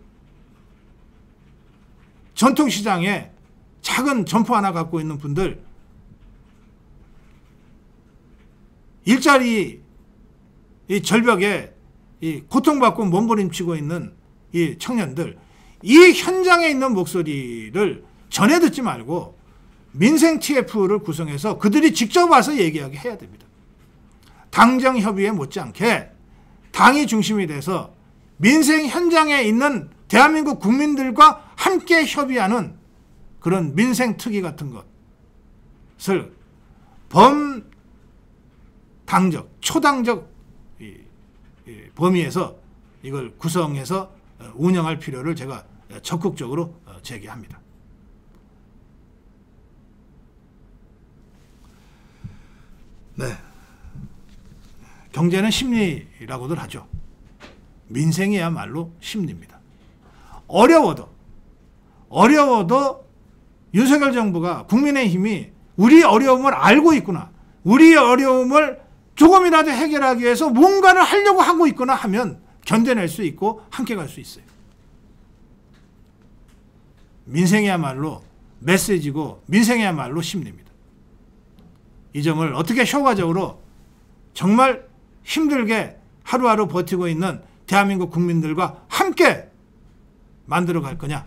전통시장에 작은 점포 하나 갖고 있는 분들, 일자리 이 절벽에 이 고통받고 몸부림치고 있는 이 청년들, 이 현장에 있는 목소리를 전해 듣지 말고 민생 TF를 구성해서 그들이 직접 와서 얘기하게 해야 됩니다. 당정 협의에 못지않게 당이 중심이 돼서 민생 현장에 있는 대한민국 국민들과 함께 협의하는 그런 민생 특위 같은 것을 범당적, 초당적 범위에서 이걸 구성해서 운영할 필요를 제가 적극적으로 어, 제기합니다. 네. 경제는 심리라고들 하죠. 민생이야말로 심리입니다. 어려워도, 어려워도 윤석열 정부가 국민의힘이 우리 어려움을 알고 있구나. 우리 어려움을 조금이라도 해결하기 위해서 뭔가를 하려고 하고 있거나 하면 견뎌낼 수 있고 함께 갈 수 있어요. 민생이야말로 메시지고 민생이야말로 심리입니다. 이 점을 어떻게 효과적으로 정말 힘들게 하루하루 버티고 있는 대한민국 국민들과 함께 만들어 갈 거냐.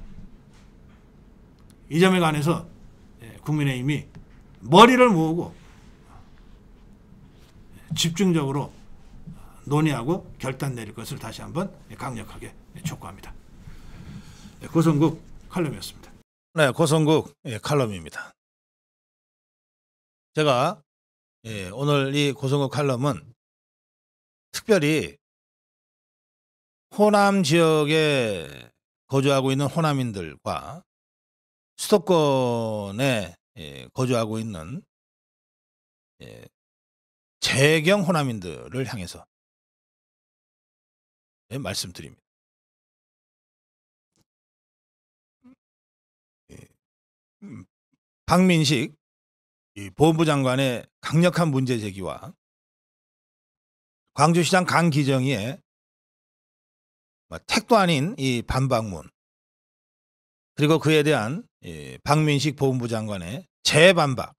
이 점에 관해서 예, 국민의힘이 머리를 모으고 집중적으로 논의하고 결단 내릴 것을 다시 한번 강력하게 촉구합니다. 예, 고성국 칼럼이었습니다. 네, 고성국 예, 칼럼입니다. 제가 예, 네. 오늘 이고성국 칼럼은 특별히 호남 지역에 거주하고 있는 호남인들과 수도권에 예, 거주하고 있는 예, 재경 호남인들을 향해서 예, 말씀드립니다. 예. 음, 음, 박민식 이 보훈부 장관의 강력한 문제 제기와 광주시장 강기정의 뭐 택도 아닌 이 반박문 그리고 그에 대한 박민식 보훈부 장관의 재반박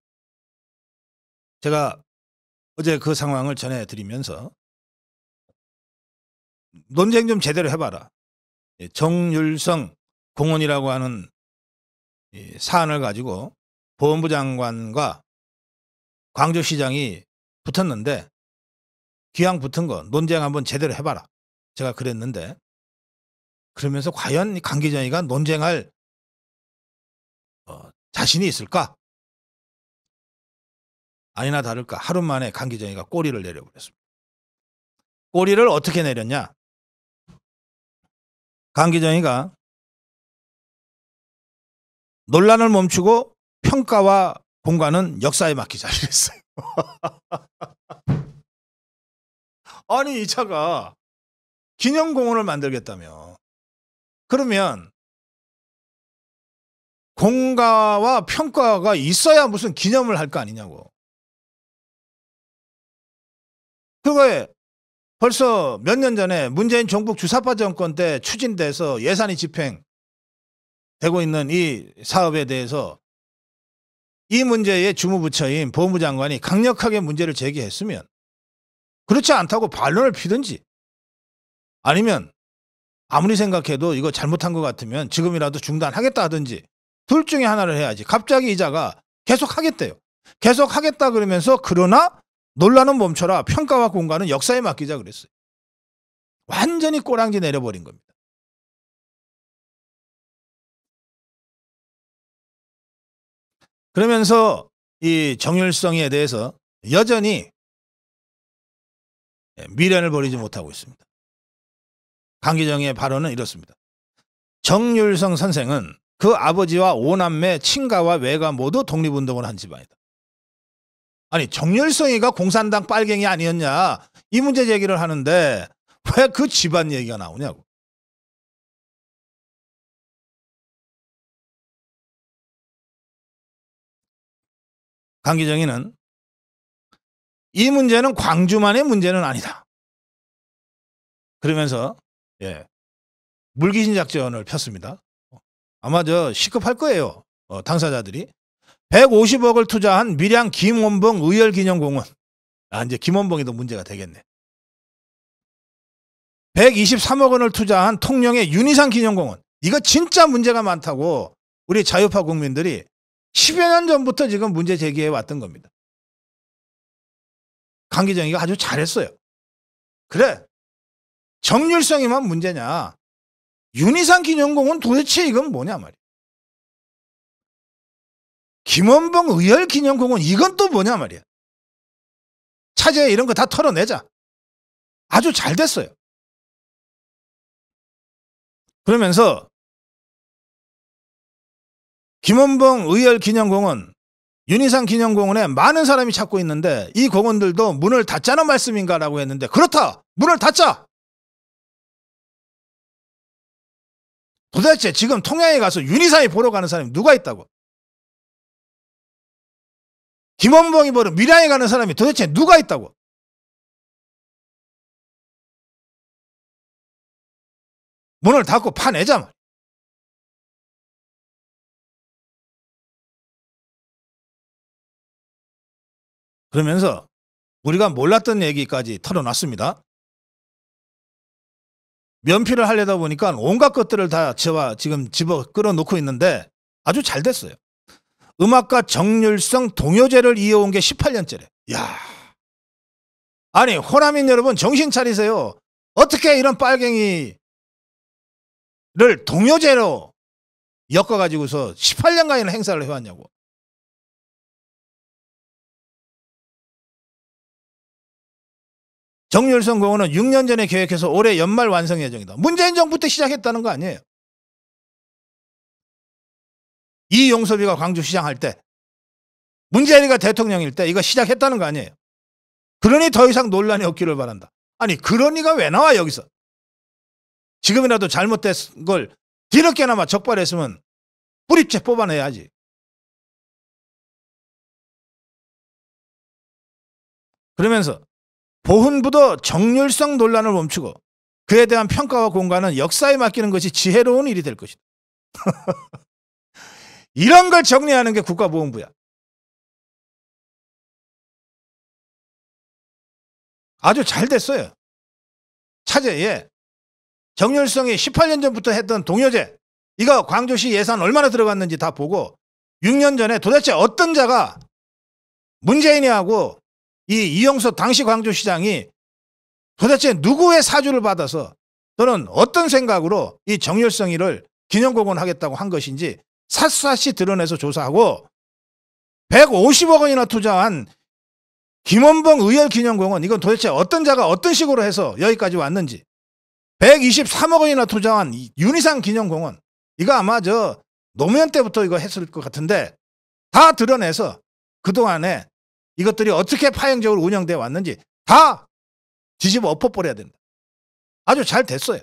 제가 어제 그 상황을 전해드리면서 논쟁 좀 제대로 해봐라 정율성 공원이라고 하는 사안을 가지고 보훈부 장관과 광주시장이 붙었는데 귀향 붙은 거 논쟁 한번 제대로 해봐라. 제가 그랬는데 그러면서 과연 강기정이가 논쟁할 어, 자신이 있을까? 아니나 다를까 하루 만에 강기정이가 꼬리를 내려버렸습니다. 꼬리를 어떻게 내렸냐? 강기정이가 논란을 멈추고 평가와 본관은 역사에 맡기자 리랬어요 아니 이 차가 기념공원을 만들겠다며. 그러면 공가와 평가가 있어야 무슨 기념을 할 거 아니냐고. 그거에 벌써 몇 년 전에 문재인 종북 주사파 정권 때 추진돼서 예산이 집행되고 있는 이 사업에 대해서 이 문제에 주무부처인 법무부 장관이 강력하게 문제를 제기했으면 그렇지 않다고 반론을 피든지 아니면 아무리 생각해도 이거 잘못한 것 같으면 지금이라도 중단하겠다 하든지 둘 중에 하나를 해야지 갑자기 이자가 계속 하겠대요 계속 하겠다 그러면서 그러나 논란은 멈춰라 평가와 공간은 역사에 맡기자 그랬어요 완전히 꼬랑지 내려버린 겁니다 그러면서 이 정열성에 대해서 여전히 미련을 버리지 못하고 있습니다. 강기정의 발언은 이렇습니다. 정율성 선생은 그 아버지와 오남매 친가와 외가 모두 독립운동을 한 집안이다. 아니 정율성이가 공산당 빨갱이 아니었냐 이 문제 제기를 하는데 왜 그 집안 얘기가 나오냐고. 강기정이는 이 문제는 광주만의 문제는 아니다. 그러면서 예, 물귀신 작전을 폈습니다. 아마 저 시급할 거예요. 어, 당사자들이 150억을 투자한 밀양 김원봉 의열기념공원. 아 이제 김원봉이도 문제가 되겠네. 123억 원을 투자한 통영의 윤희상 기념공원. 이거 진짜 문제가 많다고 우리 자유파 국민들이 10여 년 전부터 지금 문제 제기해 왔던 겁니다. 강기정이가 아주 잘했어요. 그래. 정률성이만 문제냐. 윤희상 기념공은 도대체 이건 뭐냐 말이야. 김원봉 의열 기념공은 이건 또 뭐냐 말이야. 차제 이런 거 다 털어내자. 아주 잘 됐어요. 그러면서 김원봉 의열 기념공원, 윤희상 기념공원에 많은 사람이 찾고 있는데 이 공원들도 문을 닫자는 말씀인가라고 했는데 그렇다! 문을 닫자! 도대체 지금 통영에 가서 윤희상이 보러 가는 사람이 누가 있다고? 김원봉이 보러 미라에 가는 사람이 도대체 누가 있다고? 문을 닫고 파내자 그러면서 우리가 몰랐던 얘기까지 털어놨습니다. 면피를 하려다 보니까 온갖 것들을 다 제가 지금 집어 끌어놓고 있는데 아주 잘 됐어요. 음악과 정률성 동요제를 이어온 게 18년째래. 야 아니 호남인 여러분 정신 차리세요. 어떻게 이런 빨갱이를 동요제로 엮어가지고서 18년간이나 행사를 해왔냐고. 정율성 공원은 6년 전에 계획해서 올해 연말 완성 예정이다. 문재인 정부 때 시작했다는 거 아니에요. 이용섭이가 광주시장 할 때, 문재인이가 대통령일 때 이거 시작했다는 거 아니에요. 그러니 더 이상 논란이 없기를 바란다. 아니 그러니가 왜 나와 여기서. 지금이라도 잘못된 걸 뒤늦게나마 적발했으면 뿌리째 뽑아내야지. 그러면서 보훈부도 정률성 논란을 멈추고 그에 대한 평가와 공간은 역사에 맡기는 것이 지혜로운 일이 될 것이다. 이런 걸 정리하는 게 국가보훈부야. 아주 잘 됐어요. 차제에 정률성이 18년 전부터 했던 동요제 이거 광주시 예산 얼마나 들어갔는지 다 보고 6년 전에 도대체 어떤 자가 문재인이하고 이이영석 당시 광주시장이 도대체 누구의 사주를 받아서 또는 어떤 생각으로 이 정열성이를 기념공원하겠다고 한 것인지 샅샅이 드러내서 조사하고 150억 원이나 투자한 김원봉 의열 기념공원 이건 도대체 어떤 자가 어떤 식으로 해서 여기까지 왔는지 123억 원이나 투자한 윤희상 기념공원 이거 아마 저 노무현 때부터 이거 했을 것 같은데 다 드러내서 그동안에 이것들이 어떻게 파행적으로 운영돼 왔는지 다 뒤집어 엎어버려야 된다. 아주 잘 됐어요.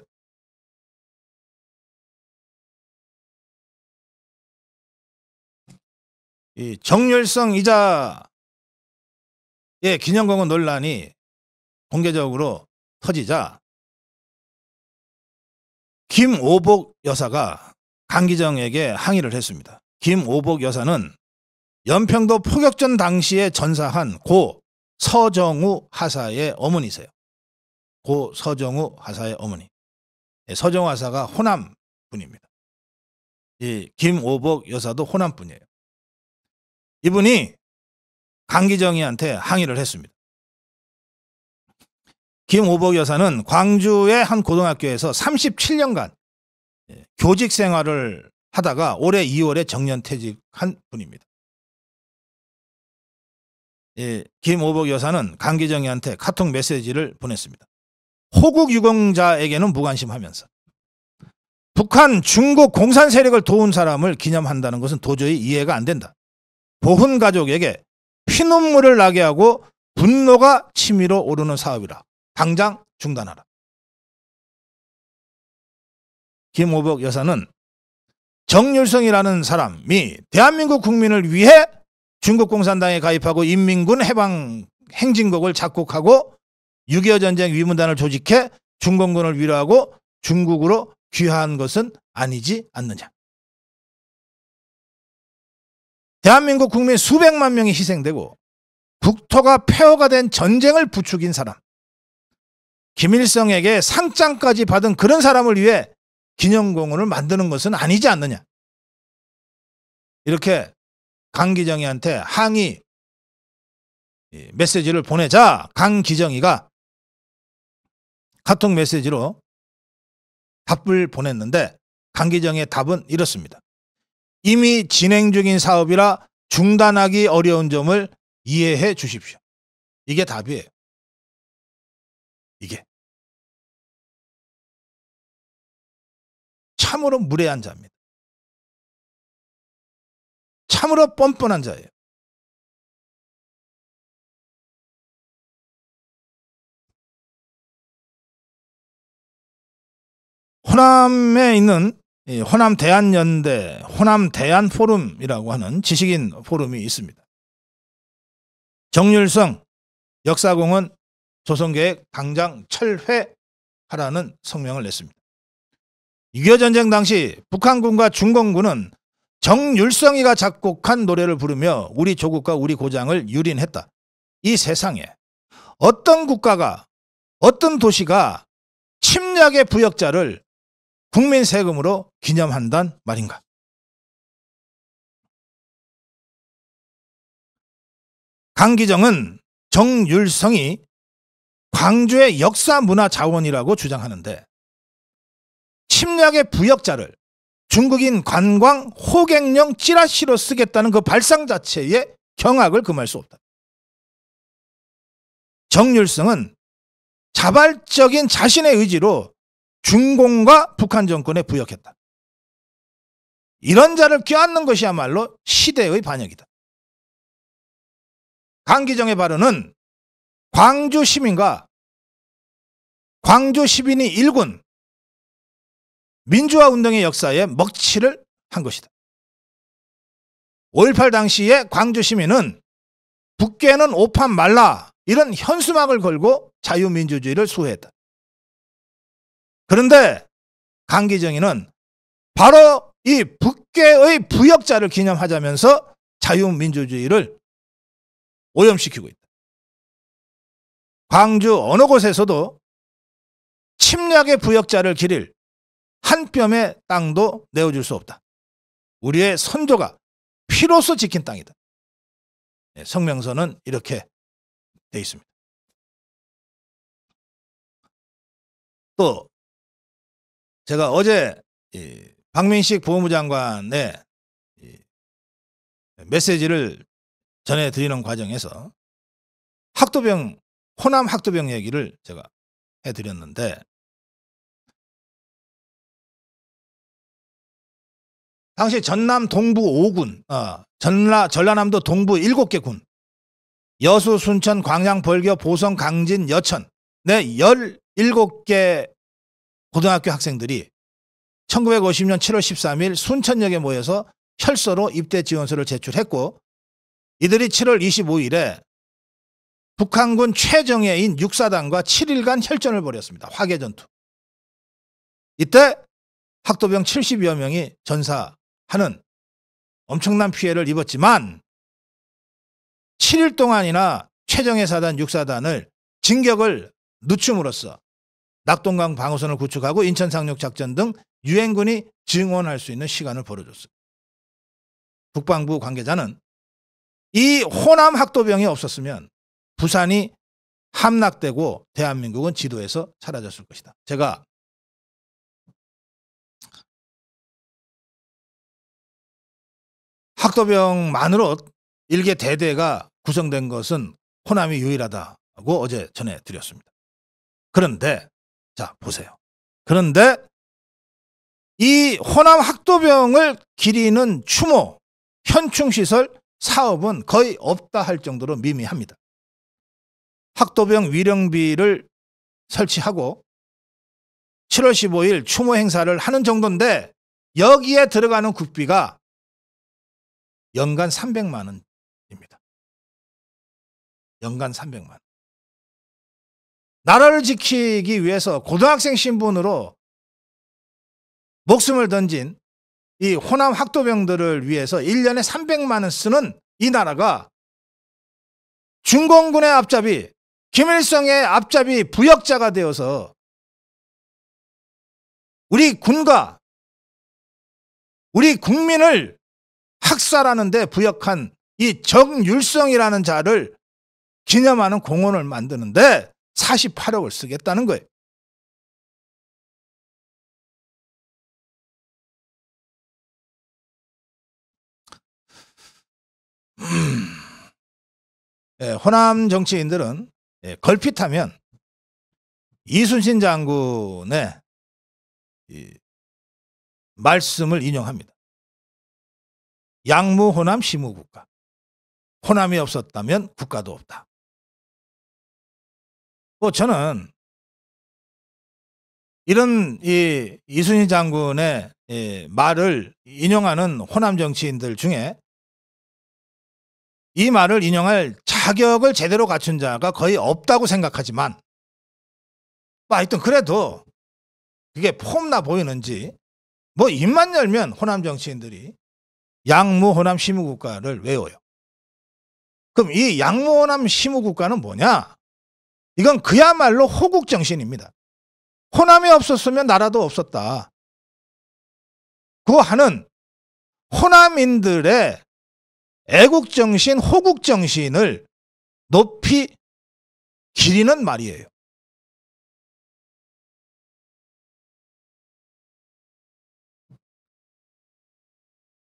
이 정열성 이자의 기념공원 논란이 공개적으로 터지자 김오복 여사가 강기정에게 항의를 했습니다. 김오복 여사는 연평도 포격전 당시에 전사한 고 서정우 하사의 어머니세요. 고 서정우 하사의 어머니. 예, 서정우 하사가 호남 분입니다. 이 김오복 여사도 호남 분이에요. 이분이 강기정이한테 항의를 했습니다. 김오복 여사는 광주의 한 고등학교에서 37년간 예, 교직 생활을 하다가 올해 2월에 정년퇴직한 분입니다. 김오복 여사는 강기정이한테 카톡 메시지를 보냈습니다. 호국 유공자에게는 무관심하면서 북한 중국 공산 세력을 도운 사람을 기념한다는 것은 도저히 이해가 안 된다. 보훈 가족에게 피눈물을 나게 하고 분노가 치밀어 오르는 사업이라 당장 중단하라. 김오복 여사는 정률성이라는 사람이 대한민국 국민을 위해 중국 공산당에 가입하고 인민군 해방 행진곡을 작곡하고 6.25 전쟁 위문단을 조직해 중공군을 위로하고 중국으로 귀화한 것은 아니지 않느냐. 대한민국 국민 수백만 명이 희생되고 국토가 폐허가 된 전쟁을 부추긴 사람. 김일성에게 상장까지 받은 그런 사람을 위해 기념공원을 만드는 것은 아니지 않느냐. 이렇게 강기정이한테 항의 예, 메시지를 보내자 강기정이가 카톡 메시지로 답을 보냈는데 강기정의 답은 이렇습니다. 이미 진행 중인 사업이라 중단하기 어려운 점을 이해해 주십시오. 이게 답이에요. 이게. 참으로 무례한 자입니다. 참으로 뻔뻔한 자예요. 호남에 있는 호남 대한연대, 호남 대한포럼이라고 하는 지식인 포럼이 있습니다. 정률성 역사공헌 조선계획 당장 철회하라는 성명을 냈습니다. 6.25전쟁 당시 북한군과 중공군은 정율성이가 작곡한 노래를 부르며 우리 조국과 우리 고장을 유린했다. 이 세상에 어떤 국가가 어떤 도시가 침략의 부역자를 국민 세금으로 기념한단 말인가? 강기정은 정율성이 광주의 역사 문화 자원이라고 주장하는데 침략의 부역자를 중국인 관광 호객용 찌라시로 쓰겠다는 그 발상 자체에 경악을 금할 수 없다. 정률성은 자발적인 자신의 의지로 중공과 북한 정권에 부역했다. 이런 자를 껴안는 것이야말로 시대의 반역이다. 강기정의 발언은 광주 시민과 광주 시민이 일군 민주화 운동의 역사에 먹칠을 한 것이다. 5.18 당시에 광주 시민은 북괴는 오판 말라 이런 현수막을 걸고 자유민주주의를 수호했다. 그런데 강기정이는 바로 이 북괴의 부역자를 기념하자면서 자유민주주의를 오염시키고 있다. 광주 어느 곳에서도 침략의 부역자를 기릴 한 뼘의 땅도 내어줄 수 없다. 우리의 선조가 피로써 지킨 땅이다. 예, 성명서는 이렇게 돼 있습니다. 또 제가 어제 박민식 보무 장관의 메시지를 전해드리는 과정에서 학도병 호남 학도병 얘기를 제가 해드렸는데 당시 전남 동부 5군, 어, 전라, 전라남도 동부 7개 군, 여수, 순천, 광양, 벌교, 보성, 강진, 여천, 내 17개 고등학교 학생들이 1950년 7월 13일 순천역에 모여서 혈서로 입대 지원서를 제출했고 이들이 7월 25일에 북한군 최정예인 육사단과 7일간 혈전을 벌였습니다. 화개전투. 이때 학도병 70여 명이 전사 하는 엄청난 피해를 입었지만 7일 동안이나 최정예 사단 6사단을 진격을 늦춤으로써 낙동강 방어선을 구축하고 인천 상륙 작전 등 유엔군이 증원할 수 있는 시간을 벌어줬습니다국방부 관계자는 이 호남 학도병이 없었으면 부산이 함락되고 대한민국은 지도에서 사라졌을 것이다. 제가 학도병만으로 일개 대대가 구성된 것은 호남이 유일하다고 어제 전해드렸습니다. 그런데 자 보세요. 그런데 이 호남 학도병을 기리는 추모, 현충시설, 사업은 거의 없다 할 정도로 미미합니다. 학도병 위령비를 설치하고 7월 15일 추모 행사를 하는 정도인데 여기에 들어가는 국비가 연간 300만 원입니다. 연간 300만 원. 나라를 지키기 위해서 고등학생 신분으로 목숨을 던진 이 호남 학도병들을 위해서 1년에 300만 원 쓰는 이 나라가 중공군의 앞잡이, 김일성의 앞잡이 부역자가 되어서 우리 군과 우리 국민을 학살하는데 부역한 이 정율성이라는 자를 기념하는 공원을 만드는데 48억을 쓰겠다는 거예요. 음. 예, 호남 정치인들은 예, 걸핏하면 이순신 장군의 말씀을 인용합니다. 양무 호남 시무 국가. 호남이 없었다면 국가도 없다. 뭐 저는 이런 이 이순희 장군의 이 말을 인용하는 호남 정치인들 중에 이 말을 인용할 자격을 제대로 갖춘 자가 거의 없다고 생각하지만 뭐 하여튼 그래도 그게 폼나 보이는지 뭐 입만 열면 호남 정치인들이 양무 호남 심무 국가를 외워요. 그럼 이 양무 호남 심무 국가는 뭐냐? 이건 그야말로 호국 정신입니다. 호남이 없었으면 나라도 없었다. 그 하는 호남인들의 애국 정신, 호국 정신을 높이 기리는 말이에요.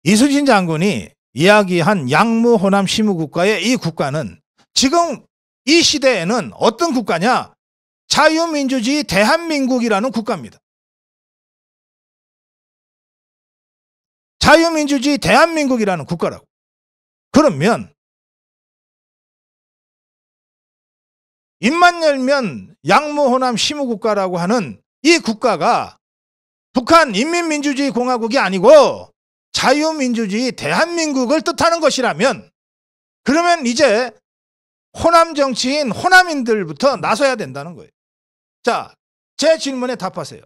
이순신 장군이 이야기한 양무 호남 시무 국가의 이 국가는 지금 이 시대에는 어떤 국가냐? 자유민주주의 대한민국이라는 국가입니다. 자유민주주의 대한민국이라는 국가라고. 그러면 입만 열면 양무호남 시무국가라고 하는 이 국가가 북한 인민민주주의 공화국이 아니고 자유민주주의 대한민국을 뜻하는 것이라면 그러면 이제 호남 정치인 호남인들부터 나서야 된다는 거예요. 자, 제 질문에 답하세요.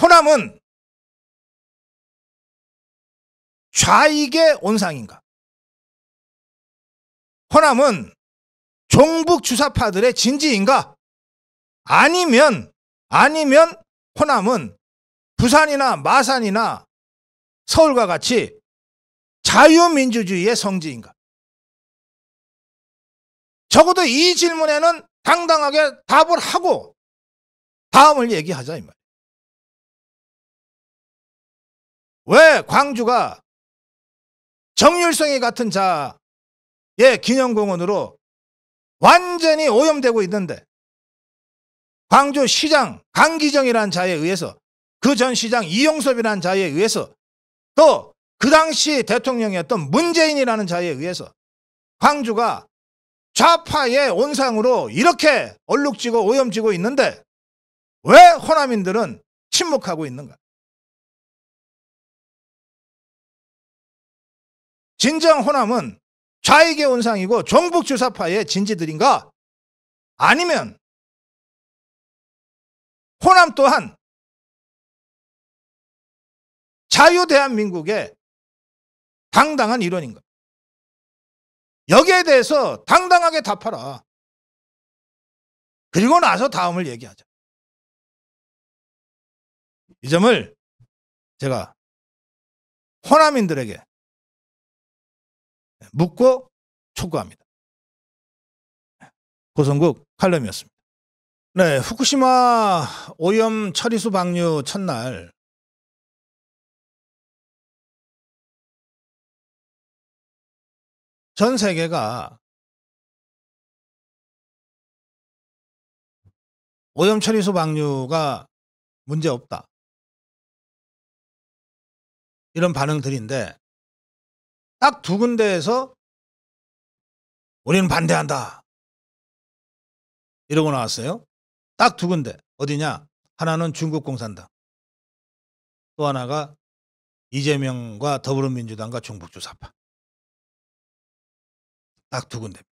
호남은 좌익의 온상인가? 호남은 종북 주사파들의 진지인가? 아니면 아니면 호남은 부산이나 마산이나 서울과 같이 자유민주주의의 성지인가? 적어도 이 질문에는 당당하게 답을 하고 다음을 얘기하자 이 말. 왜 광주가 정율성이 같은 자의 기념공원으로 완전히 오염되고 있는데 광주시장 강기정이라는 자에 의해서 그전 시장 이용섭이라는 자에 의해서 또 그 당시 대통령이었던 문재인이라는 자에 의해서 광주가 좌파의 온상으로 이렇게 얼룩지고 오염지고 있는데 왜 호남인들은 침묵하고 있는가? 진정 호남은 좌익의 온상이고 종북주사파의 진지들인가? 아니면 호남 또한 자유 대한민국의 당당한 일원인 가 여기에 대해서 당당하게 답하라. 그리고 나서 다음을 얘기하자. 이 점을 제가 호남인들에게 묻고 촉구합니다. 고성국 칼럼이었습니다. 네, 후쿠시마 오염 처리수 방류 첫날 전 세계가 오염 처리소 방류가 문제 없다. 이런 반응들인데 딱 두 군데에서 우리는 반대한다. 이러고 나왔어요. 딱 두 군데. 어디냐? 하나는 중국 공산당. 또 하나가 이재명과 더불어민주당과 중북주사파. 딱두 군데입니다.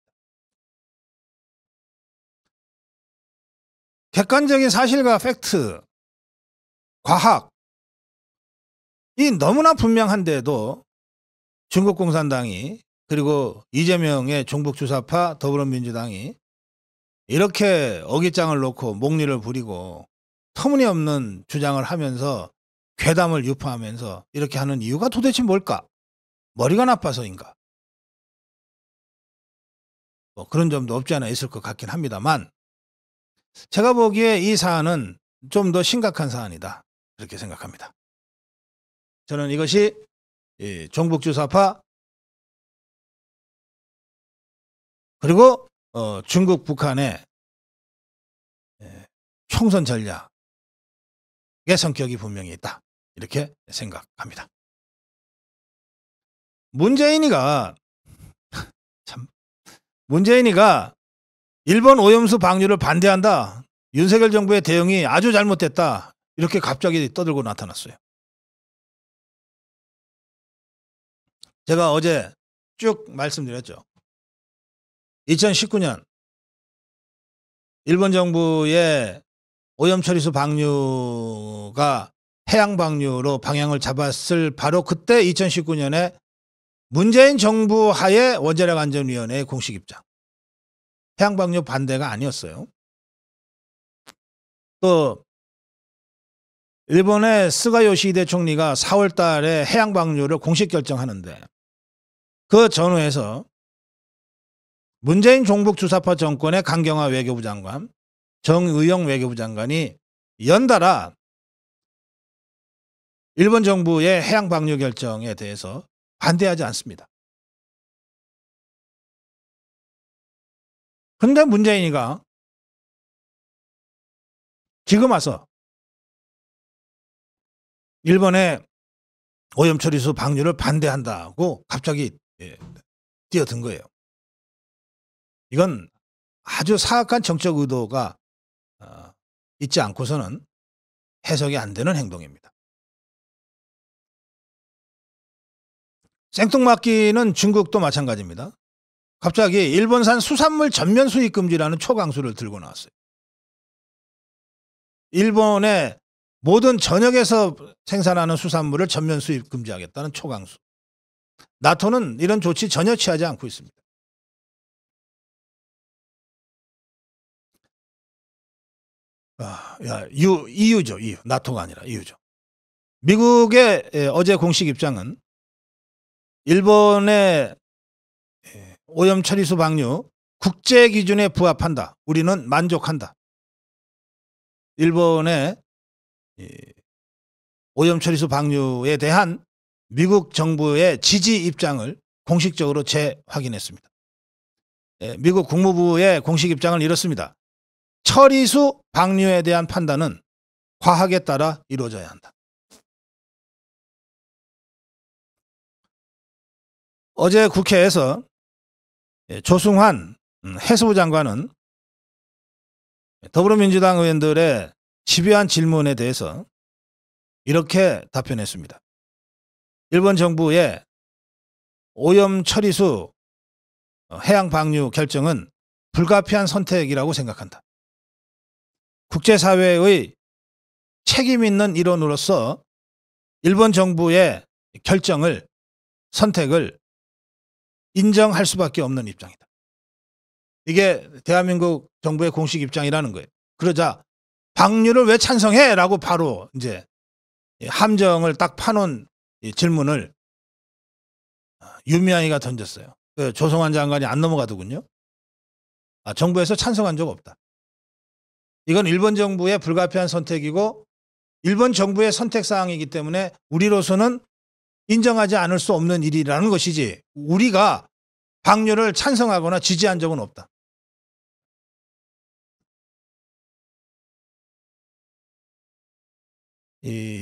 객관적인 사실과 팩트, 과학, 이 너무나 분명한데도 중국 공산당이 그리고 이재명의 중북주사파 더불어민주당이 이렇게 어깃장을 놓고 목리를 부리고 터무니없는 주장을 하면서 괴담을 유포하면서 이렇게 하는 이유가 도대체 뭘까? 머리가 나빠서인가? 뭐 그런 점도 없지 않아 있을 것 같긴 합니다만 제가 보기에 이 사안은 좀 더 심각한 사안이다 이렇게 생각합니다. 저는 이것이 종북주사파 그리고 어, 중국 북한의 예, 총선 전략의 성격이 분명히 있다 이렇게 생각합니다. 문재인이가 문재인이가 일본 오염수 방류를 반대한다. 윤석열 정부의 대응이 아주 잘못됐다. 이렇게 갑자기 떠들고 나타났어요. 제가 어제 쭉 말씀드렸죠. 2019년 일본 정부의 오염 처리수 방류가 해양 방류로 방향을 잡았을 바로 그때 2019년에 문재인 정부 하에 원자력 안전위원회의 공식 입장. 해양방류 반대가 아니었어요. 또 일본의 스가 요시히데 총리가 4월 달에 해양 방류를 공식 결정하는데 그 전후에서 문재인 종북 주사파 정권의 강경화 외교부 장관, 정의용 외교부 장관이 연달아 일본 정부의 해양 방류 결정에 대해서 반대하지 않습니다. 그런데 문재인이가 지금 와서 일본의 오염처리수 방류를 반대한다고 갑자기 예, 뛰어든 거예요. 이건 아주 사악한 정적 의도가 어, 있지 않고서는 해석이 안 되는 행동입니다. 생뚱맞기는 중국도 마찬가지입니다. 갑자기 일본산 수산물 전면 수입 금지라는 초강수를 들고 나왔어요. 일본의 모든 전역에서 생산하는 수산물을 전면 수입 금지하겠다는 초강수. 나토는 이런 조치 전혀 취하지 않고 있습니다. 아, 야, 유, EU죠, EU. 나토가 아니라 EU죠. 미국의 예, 어제 공식 입장은 일본의 예, 오염 처리수 방류 국제 기준에 부합한다. 우리는 만족한다. 일본의 예, 오염 처리수 방류에 대한 미국 정부의 지지 입장을 공식적으로 재확인했습니다. 예, 미국 국무부의 공식 입장을 이렇습니다. 처리수 방류에 대한 판단은 과학에 따라 이루어져야 한다. 어제 국회에서 예, 조승환 음, 해수부 장관은 더불어민주당 의원들의 집요한 질문에 대해서 이렇게 답변했습니다. 일본 정부의 오염 처리수 어, 해양 방류 결정은 불가피한 선택이라고 생각한다. 국제사회의 책임 있는 일원으로서 일본 정부의 결정을 선택을 인정할 수밖에 없는 입장이다. 이게 대한민국 정부의 공식 입장이라는 거예요. 그러자 방류를 왜 찬성해라고 바로 이제 함정을 딱 파놓은 질문을 유미양이가 던졌어요. 그 조성환 장관이 안 넘어가더군요. 아, 정부에서 찬성한 적 없다. 이건 일본 정부의 불가피한 선택이고 일본 정부의 선택 사항이기 때문에 우리로서는 인정하지 않을 수 없는 일이라는 것이지 우리가 방류를 찬성하거나 지지한 적은 없다.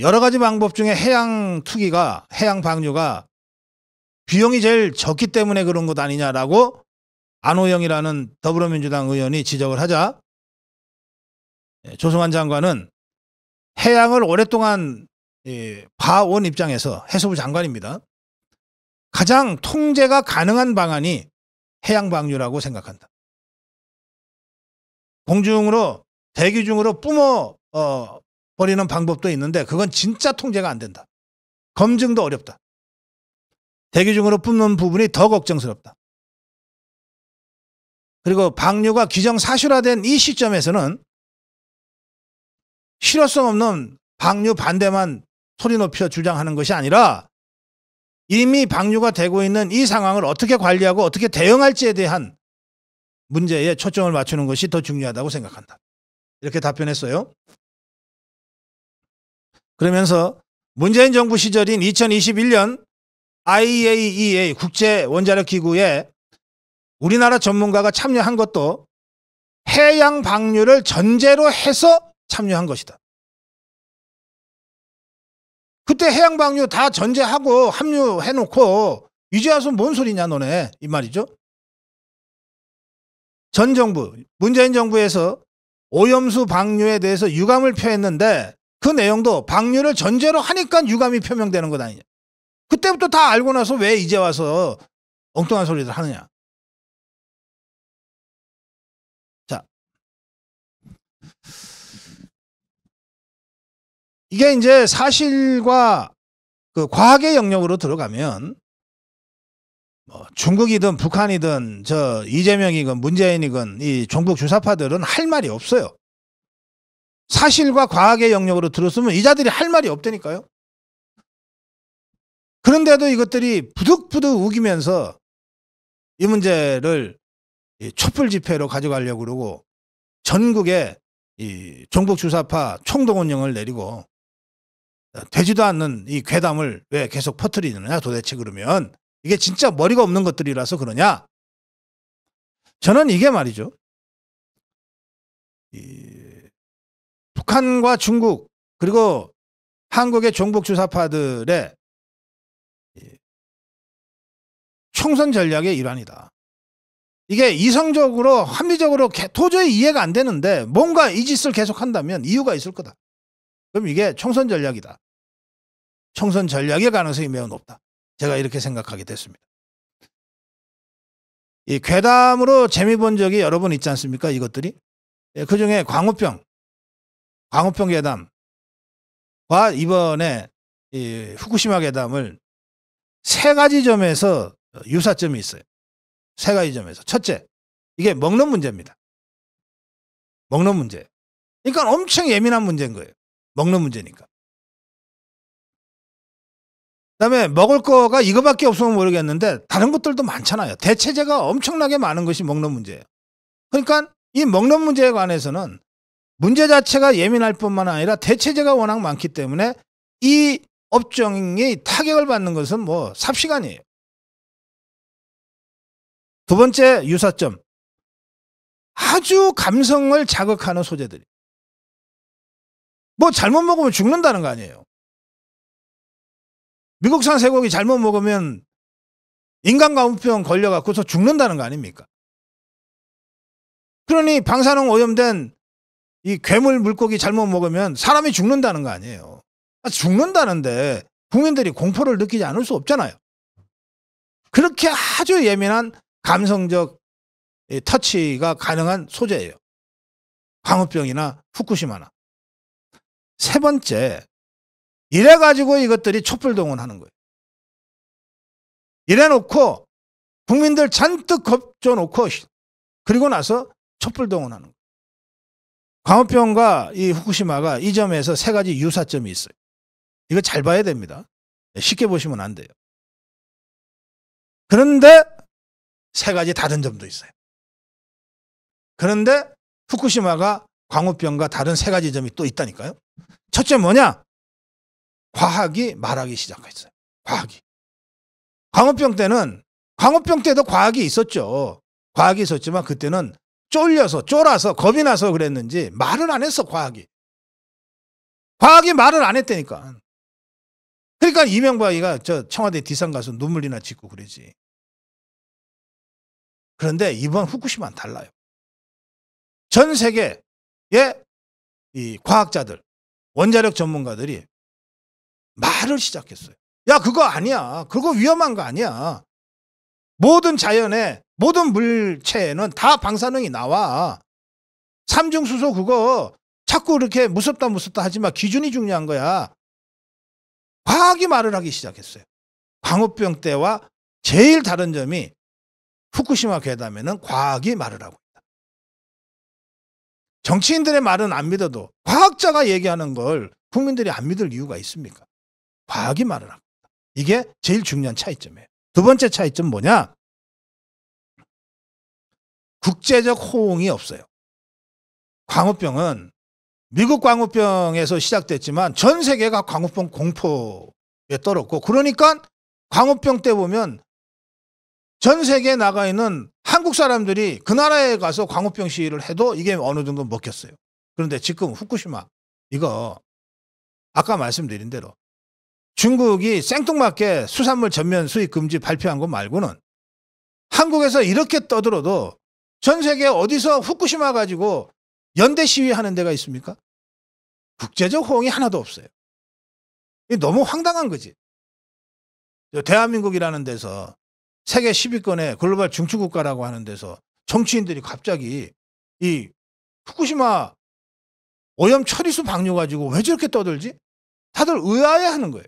여러 가지 방법 중에 해양 투기가 해양 방류가 비용이 제일 적기 때문에 그런 것 아니냐라고 안호영이라는 더불어민주당 의원이 지적을 하자 예, 조성환 장관은 해양을 오랫동안 예, 바원 입장에서 해수부 장관입니다. 가장 통제가 가능한 방안이 해양방류라고 생각한다. 공중으로 대기 중으로 뿜어 어, 버리는 방법도 있는데 그건 진짜 통제가 안 된다. 검증도 어렵다. 대기 중으로 뿜는 부분이 더 걱정스럽다. 그리고 방류가 기정사실화된 이 시점에서는 실효성 없는 방류 반대만 소리 높여 주장하는 것이 아니라 이미 방류가 되고 있는 이 상황을 어떻게 관리하고 어떻게 대응할지에 대한 문제에 초점을 맞추는 것이 더 중요하다고 생각한다. 이렇게 답변했어요. 그러면서 문재인 정부 시절인 2021년 IAEA 국제 원자력 기구에 우리나라 전문가가 참여한 것도 해양 방류를 전제로 해서 참여한 것이다. 그때 해양 방류 다 전제하고 합류해 놓고 이제 와서 뭔 소리냐 너네 이 말이죠. 전 정부 문재인 정부에서 오염수 방류에 대해서 유감을 표했는데 그 내용도 방류를 전제로 하니까 유감이 표명되는 것 아니냐. 그때부터 다 알고 나서 왜 이제 와서 엉뚱한 소리를 하느냐. 이게 이제 사실과 그 과학의 영역으로 들어가면 뭐 중국이든 북한이든 저 이재명이건 문재인이건 이 종북 주사파들은 할 말이 없어요. 사실과 과학의 영역으로 들었으면 이자들이 할 말이 없다니까요. 그런데도 이것들이 부득부득 우기면서 이 문제를 이 촛불 집회로 가져가려고 그러고 전국에 이 종북 주사파 총동원령을 내리고 되지도 않는 이 괴담을 왜 계속 퍼뜨리느냐 도대체 그러면 이게 진짜 머리가 없는 것들이라서 그러냐? 저는 이게 말이죠. 북한과 중국 그리고 한국의 종북 주사파들의 총선 전략의 일환이다. 이게 이성적으로 합리적으로 도저히 이해가 안 되는데 뭔가 이 짓을 계속한다면 이유가 있을 거다. 그럼 이게 총선 전략이다. 총선 전략의 가능성이 매우 높다. 제가 이렇게 생각하게 됐습니다. 이 괴담으로 재미 본 적이 여러 번 있지 않습니까? 이것들이. 예, 그 중에 광우병, 광우병 괴담과 이번에 이 후쿠시마 괴담을 세 가지 점에서 유사점이 있어요. 세 가지 점에서. 첫째, 이게 먹는 문제입니다. 먹는 문제. 그러니까 엄청 예민한 문제인 거예요. 먹는 문제니까. 그다음에 먹을 거가 이거밖에 없으면 모르겠는데 다른 것들도 많잖아요. 대체제가 엄청나게 많은 것이 먹는 문제예요. 그러니까 이 먹는 문제에 관해서는 문제 자체가 예민할 뿐만 아니라 대체제가 워낙 많기 때문에 이 업종이 타격을 받는 것은 뭐 삽시간이에요. 두 번째 유사점. 아주 감성을 자극하는 소재들이. 뭐 잘못 먹으면 죽는다는 거 아니에요. 미국산 쇠고기 잘못 먹으면 인간감염병 걸려갖고서 죽는다는 거 아닙니까? 그러니 방사능 오염된 이 괴물 물고기 잘못 먹으면 사람이 죽는다는 거 아니에요. 아, 죽는다는데 국민들이 공포를 느끼지 않을 수 없잖아요. 그렇게 아주 예민한 감성적 터치가 가능한 소재예요. 광우병이나 후쿠시마나. 세 번째, 이래가지고 이것들이 촛불 동원하는 거예요. 이래놓고 국민들 잔뜩 겁줘놓고 그리고 나서 촛불 동원하는 거예요. 광우병과 이 후쿠시마가 이 점에서 세 가지 유사점이 있어요. 이거 잘 봐야 됩니다. 네, 쉽게 보시면 안 돼요. 그런데 세 가지 다른 점도 있어요. 그런데 후쿠시마가 광우병과 다른 세 가지 점이 또 있다니까요. 첫째 뭐냐? 과학이 말하기 시작했어요. 과학이. 광우병 때는 광우병 때도 과학이 있었죠. 과학이 있었지만 그때는 쫄려서 쫄아서 겁이 나서 그랬는지 말을 안 했어 과학이. 과학이 말을 안 했다니까. 그러니까 이명박이가 저 청와대 뒤상 가서 눈물이나 짓고 그러지. 그런데 이번 후쿠시마 달라요. 전 세계의 이 과학자들, 원자력 전문가들이 말을 시작했어요. 야, 그거 아니야. 그거 위험한 거 아니야. 모든 자연에, 모든 물체에는 다 방사능이 나와. 삼중수소 그거 자꾸 이렇게 무섭다 무섭다 하지만 기준이 중요한 거야. 과학이 말을 하기 시작했어요. 광우병 때와 제일 다른 점이 후쿠시마 괴담에는 과학이 말을 하고 있다. 정치인들의 말은 안 믿어도 과학자가 얘기하는 걸 국민들이 안 믿을 이유가 있습니까? 과학이 말을 합니다. 이게 제일 중요한 차이점이에요. 두 번째 차이점 뭐냐? 국제적 호응이 없어요. 광우병은 미국 광우병에서 시작됐지만 전 세계가 광우병 공포에 떨었고 그러니까 광우병 때 보면 전 세계에 나가 있는 한국 사람들이 그 나라에 가서 광우병 시위를 해도 이게 어느 정도 먹혔어요. 그런데 지금 후쿠시마 이거 아까 말씀드린 대로 중국이 생뚱맞게 수산물 전면 수입 금지 발표한 것 말고는 한국에서 이렇게 떠들어도 전 세계 어디서 후쿠시마 가지고 연대 시위하는 데가 있습니까? 국제적 호응이 하나도 없어요. 너무 황당한 거지. 대한민국이라는 데서 세계 10위권의 글로벌 중추국가라고 하는 데서 정치인들이 갑자기 이 후쿠시마 오염 처리수 방류 가지고 왜 저렇게 떠들지? 다들 의아해 하는 거예요.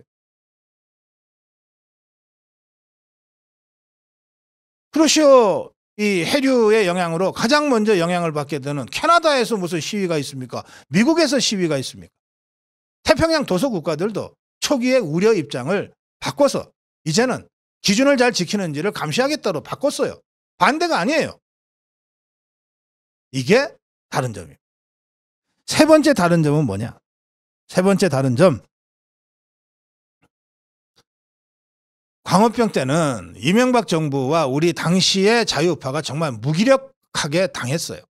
크루쇼 이 해류의 영향으로 가장 먼저 영향을 받게 되는 캐나다에서 무슨 시위가 있습니까? 미국에서 시위가 있습니까? 태평양 도서 국가들도 초기의 우려 입장을 바꿔서 이제는 기준을 잘 지키는지를 감시하겠다로 바꿨어요. 반대가 아니에요. 이게 다른 점이에요세 번째 다른 점은 뭐냐? 세 번째 다른 점, 광우병 때는 이명박 정부와 우리 당시의 자유우파가 정말 무기력하게 당했어요.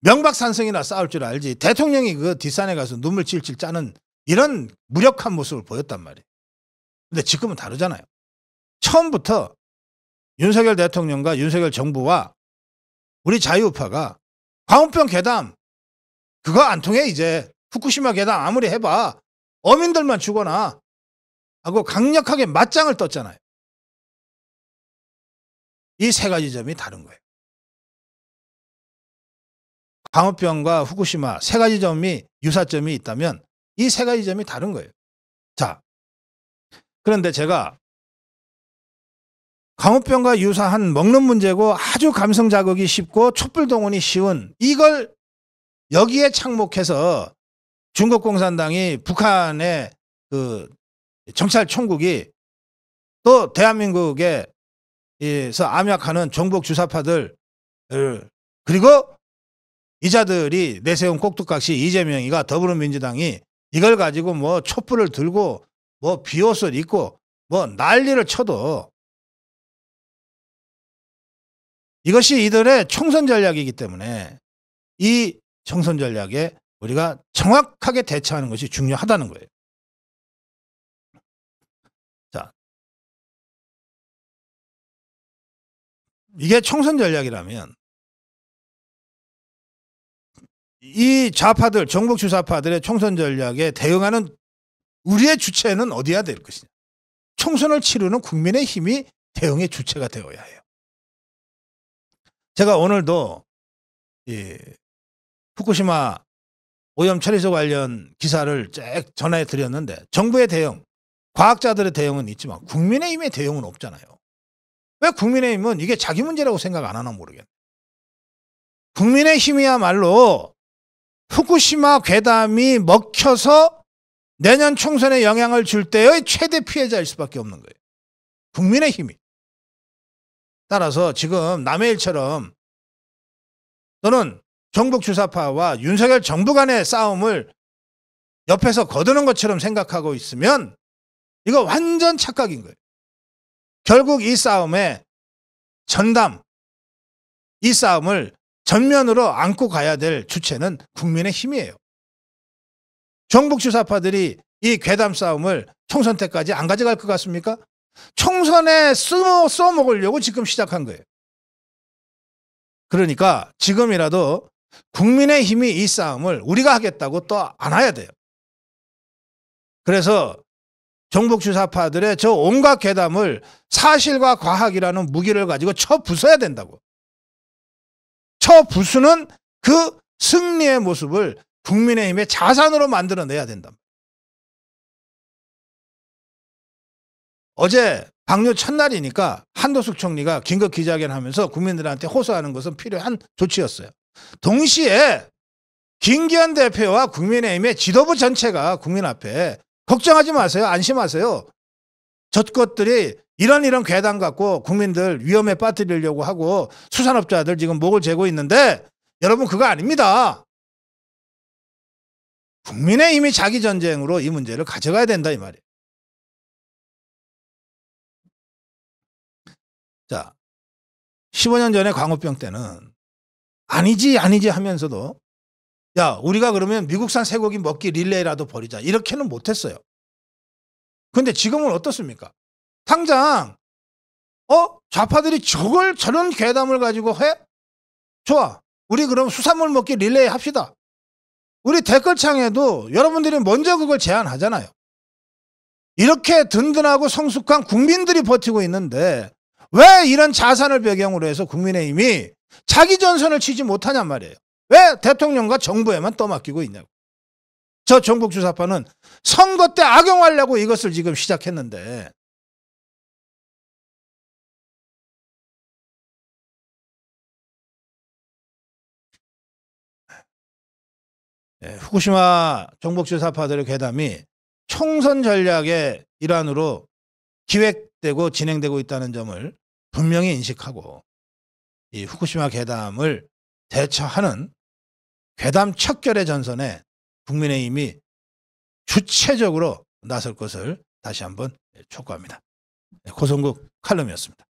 명박산성이나 싸울 줄 알지 대통령이 그 뒷산에 가서 눈물 찔찔 짜는 이런 무력한 모습을 보였단 말이에요. 근데 지금은 다르잖아요. 처음부터 윤석열 대통령과 윤석열 정부와 우리 자유우파가 광우병 괴담 그거 안 통해 이제 후쿠시마 괴담 아무리 해봐 어민들만 죽어나 하고 강력하게 맞짱을 떴잖아요. 이 세 가지 점이 다른 거예요. 광우병과 후쿠시마 세 가지 점이 유사점이 있다면 이 세 가지 점이 다른 거예요. 자, 그런데 제가 광우병과 유사한 먹는 문제고 아주 감성 자극이 쉽고 촛불 동원이 쉬운 이걸 여기에 착목해서 중국 공산당이 북한의 그 정찰 총국이 또 대한민국에서 암약하는 정복 주사파들 그리고 이자들이 내세운 꼭두각시 이재명이가 더불어민주당이 이걸 가지고 뭐 촛불을 들고 뭐 비옷을 입고 뭐 난리를 쳐도 이것이 이들의 총선 전략이기 때문에 이 총선 전략에 우리가 정확하게 대처하는 것이 중요하다는 거예요. 이게 총선 전략이라면 이 좌파들 정복주 사파들의 총선 전략에 대응하는 우리의 주체는 어디야 될 것이냐. 총선을 치르는 국민의 힘이 대응의 주체가 되어야 해요. 제가 오늘도 이 후쿠시마 오염 처리소 관련 기사를 쭉 전해 드렸는데 정부의 대응, 과학자들의 대응은 있지만 국민의 힘의 대응은 없잖아요. 왜 국민의힘은 이게 자기 문제라고 생각 안 하나 모르겠네. 국민의힘이야말로 후쿠시마 괴담이 먹혀서 내년 총선에 영향을 줄 때의 최대 피해자일 수밖에 없는 거예요. 국민의힘이. 따라서 지금 남의 일처럼 또는 정북 주사파와 윤석열 정부 간의 싸움을 옆에서 거두는 것처럼 생각하고 있으면 이거 완전 착각인 거예요. 결국 이 싸움에 전담, 이 싸움을 전면으로 안고 가야 될 주체는 국민의 힘이에요. 정북 주사파들이 이 괴담 싸움을 총선 때까지 안 가져갈 것 같습니까? 총선에 쓰모, 써먹으려고 지금 시작한 거예요. 그러니까 지금이라도 국민의 힘이 이 싸움을 우리가 하겠다고 또안아야 돼요. 그래서 정복주사파들의 저 온갖 괴담을 사실과 과학이라는 무기를 가지고 쳐 부숴야 된다고. 쳐 부수는 그 승리의 모습을 국민의힘의 자산으로 만들어내야 된다. 어제 방류 첫날이니까 한도숙 총리가 긴급 기자회견 하면서 국민들한테 호소하는 것은 필요한 조치였어요. 동시에 김기현 대표와 국민의힘의 지도부 전체가 국민 앞에 걱정하지 마세요. 안심하세요. 젖것들이 이런 이런 괴담 갖고 국민들 위험에 빠뜨리려고 하고 수산업자들 지금 목을 재고 있는데 여러분 그거 아닙니다. 국민의 힘이 자기 전쟁으로 이 문제를 가져가야 된다 이 말이에요. 자, 15년 전에 광우병 때는 아니지 아니지 하면서도 야, 우리가 그러면 미국산 쇠고기 먹기 릴레이라도 버리자. 이렇게는 못했어요. 근데 지금은 어떻습니까? 당장, 어? 좌파들이 저걸, 저런 괴담을 가지고 해? 좋아. 우리 그럼 수산물 먹기 릴레이 합시다. 우리 댓글창에도 여러분들이 먼저 그걸 제안하잖아요. 이렇게 든든하고 성숙한 국민들이 버티고 있는데 왜 이런 자산을 배경으로 해서 국민의힘이 자기 전선을 치지 못하냔 말이에요. 왜 대통령과 정부에만 떠맡기고 있냐고. 저 전국 주사파는 선거 때 악용하려고 이것을 지금 시작했는데 예, 후쿠시마 정복주사파들의 괴담이 총선 전략의 일환으로 기획되고 진행되고 있다는 점을 분명히 인식하고 이 후쿠시마 괴담을 대처하는 괴담 척결의 전선에 국민의힘이 주체적으로 나설 것을 다시 한번 촉구합니다. 네, 고성국 칼럼이었습니다.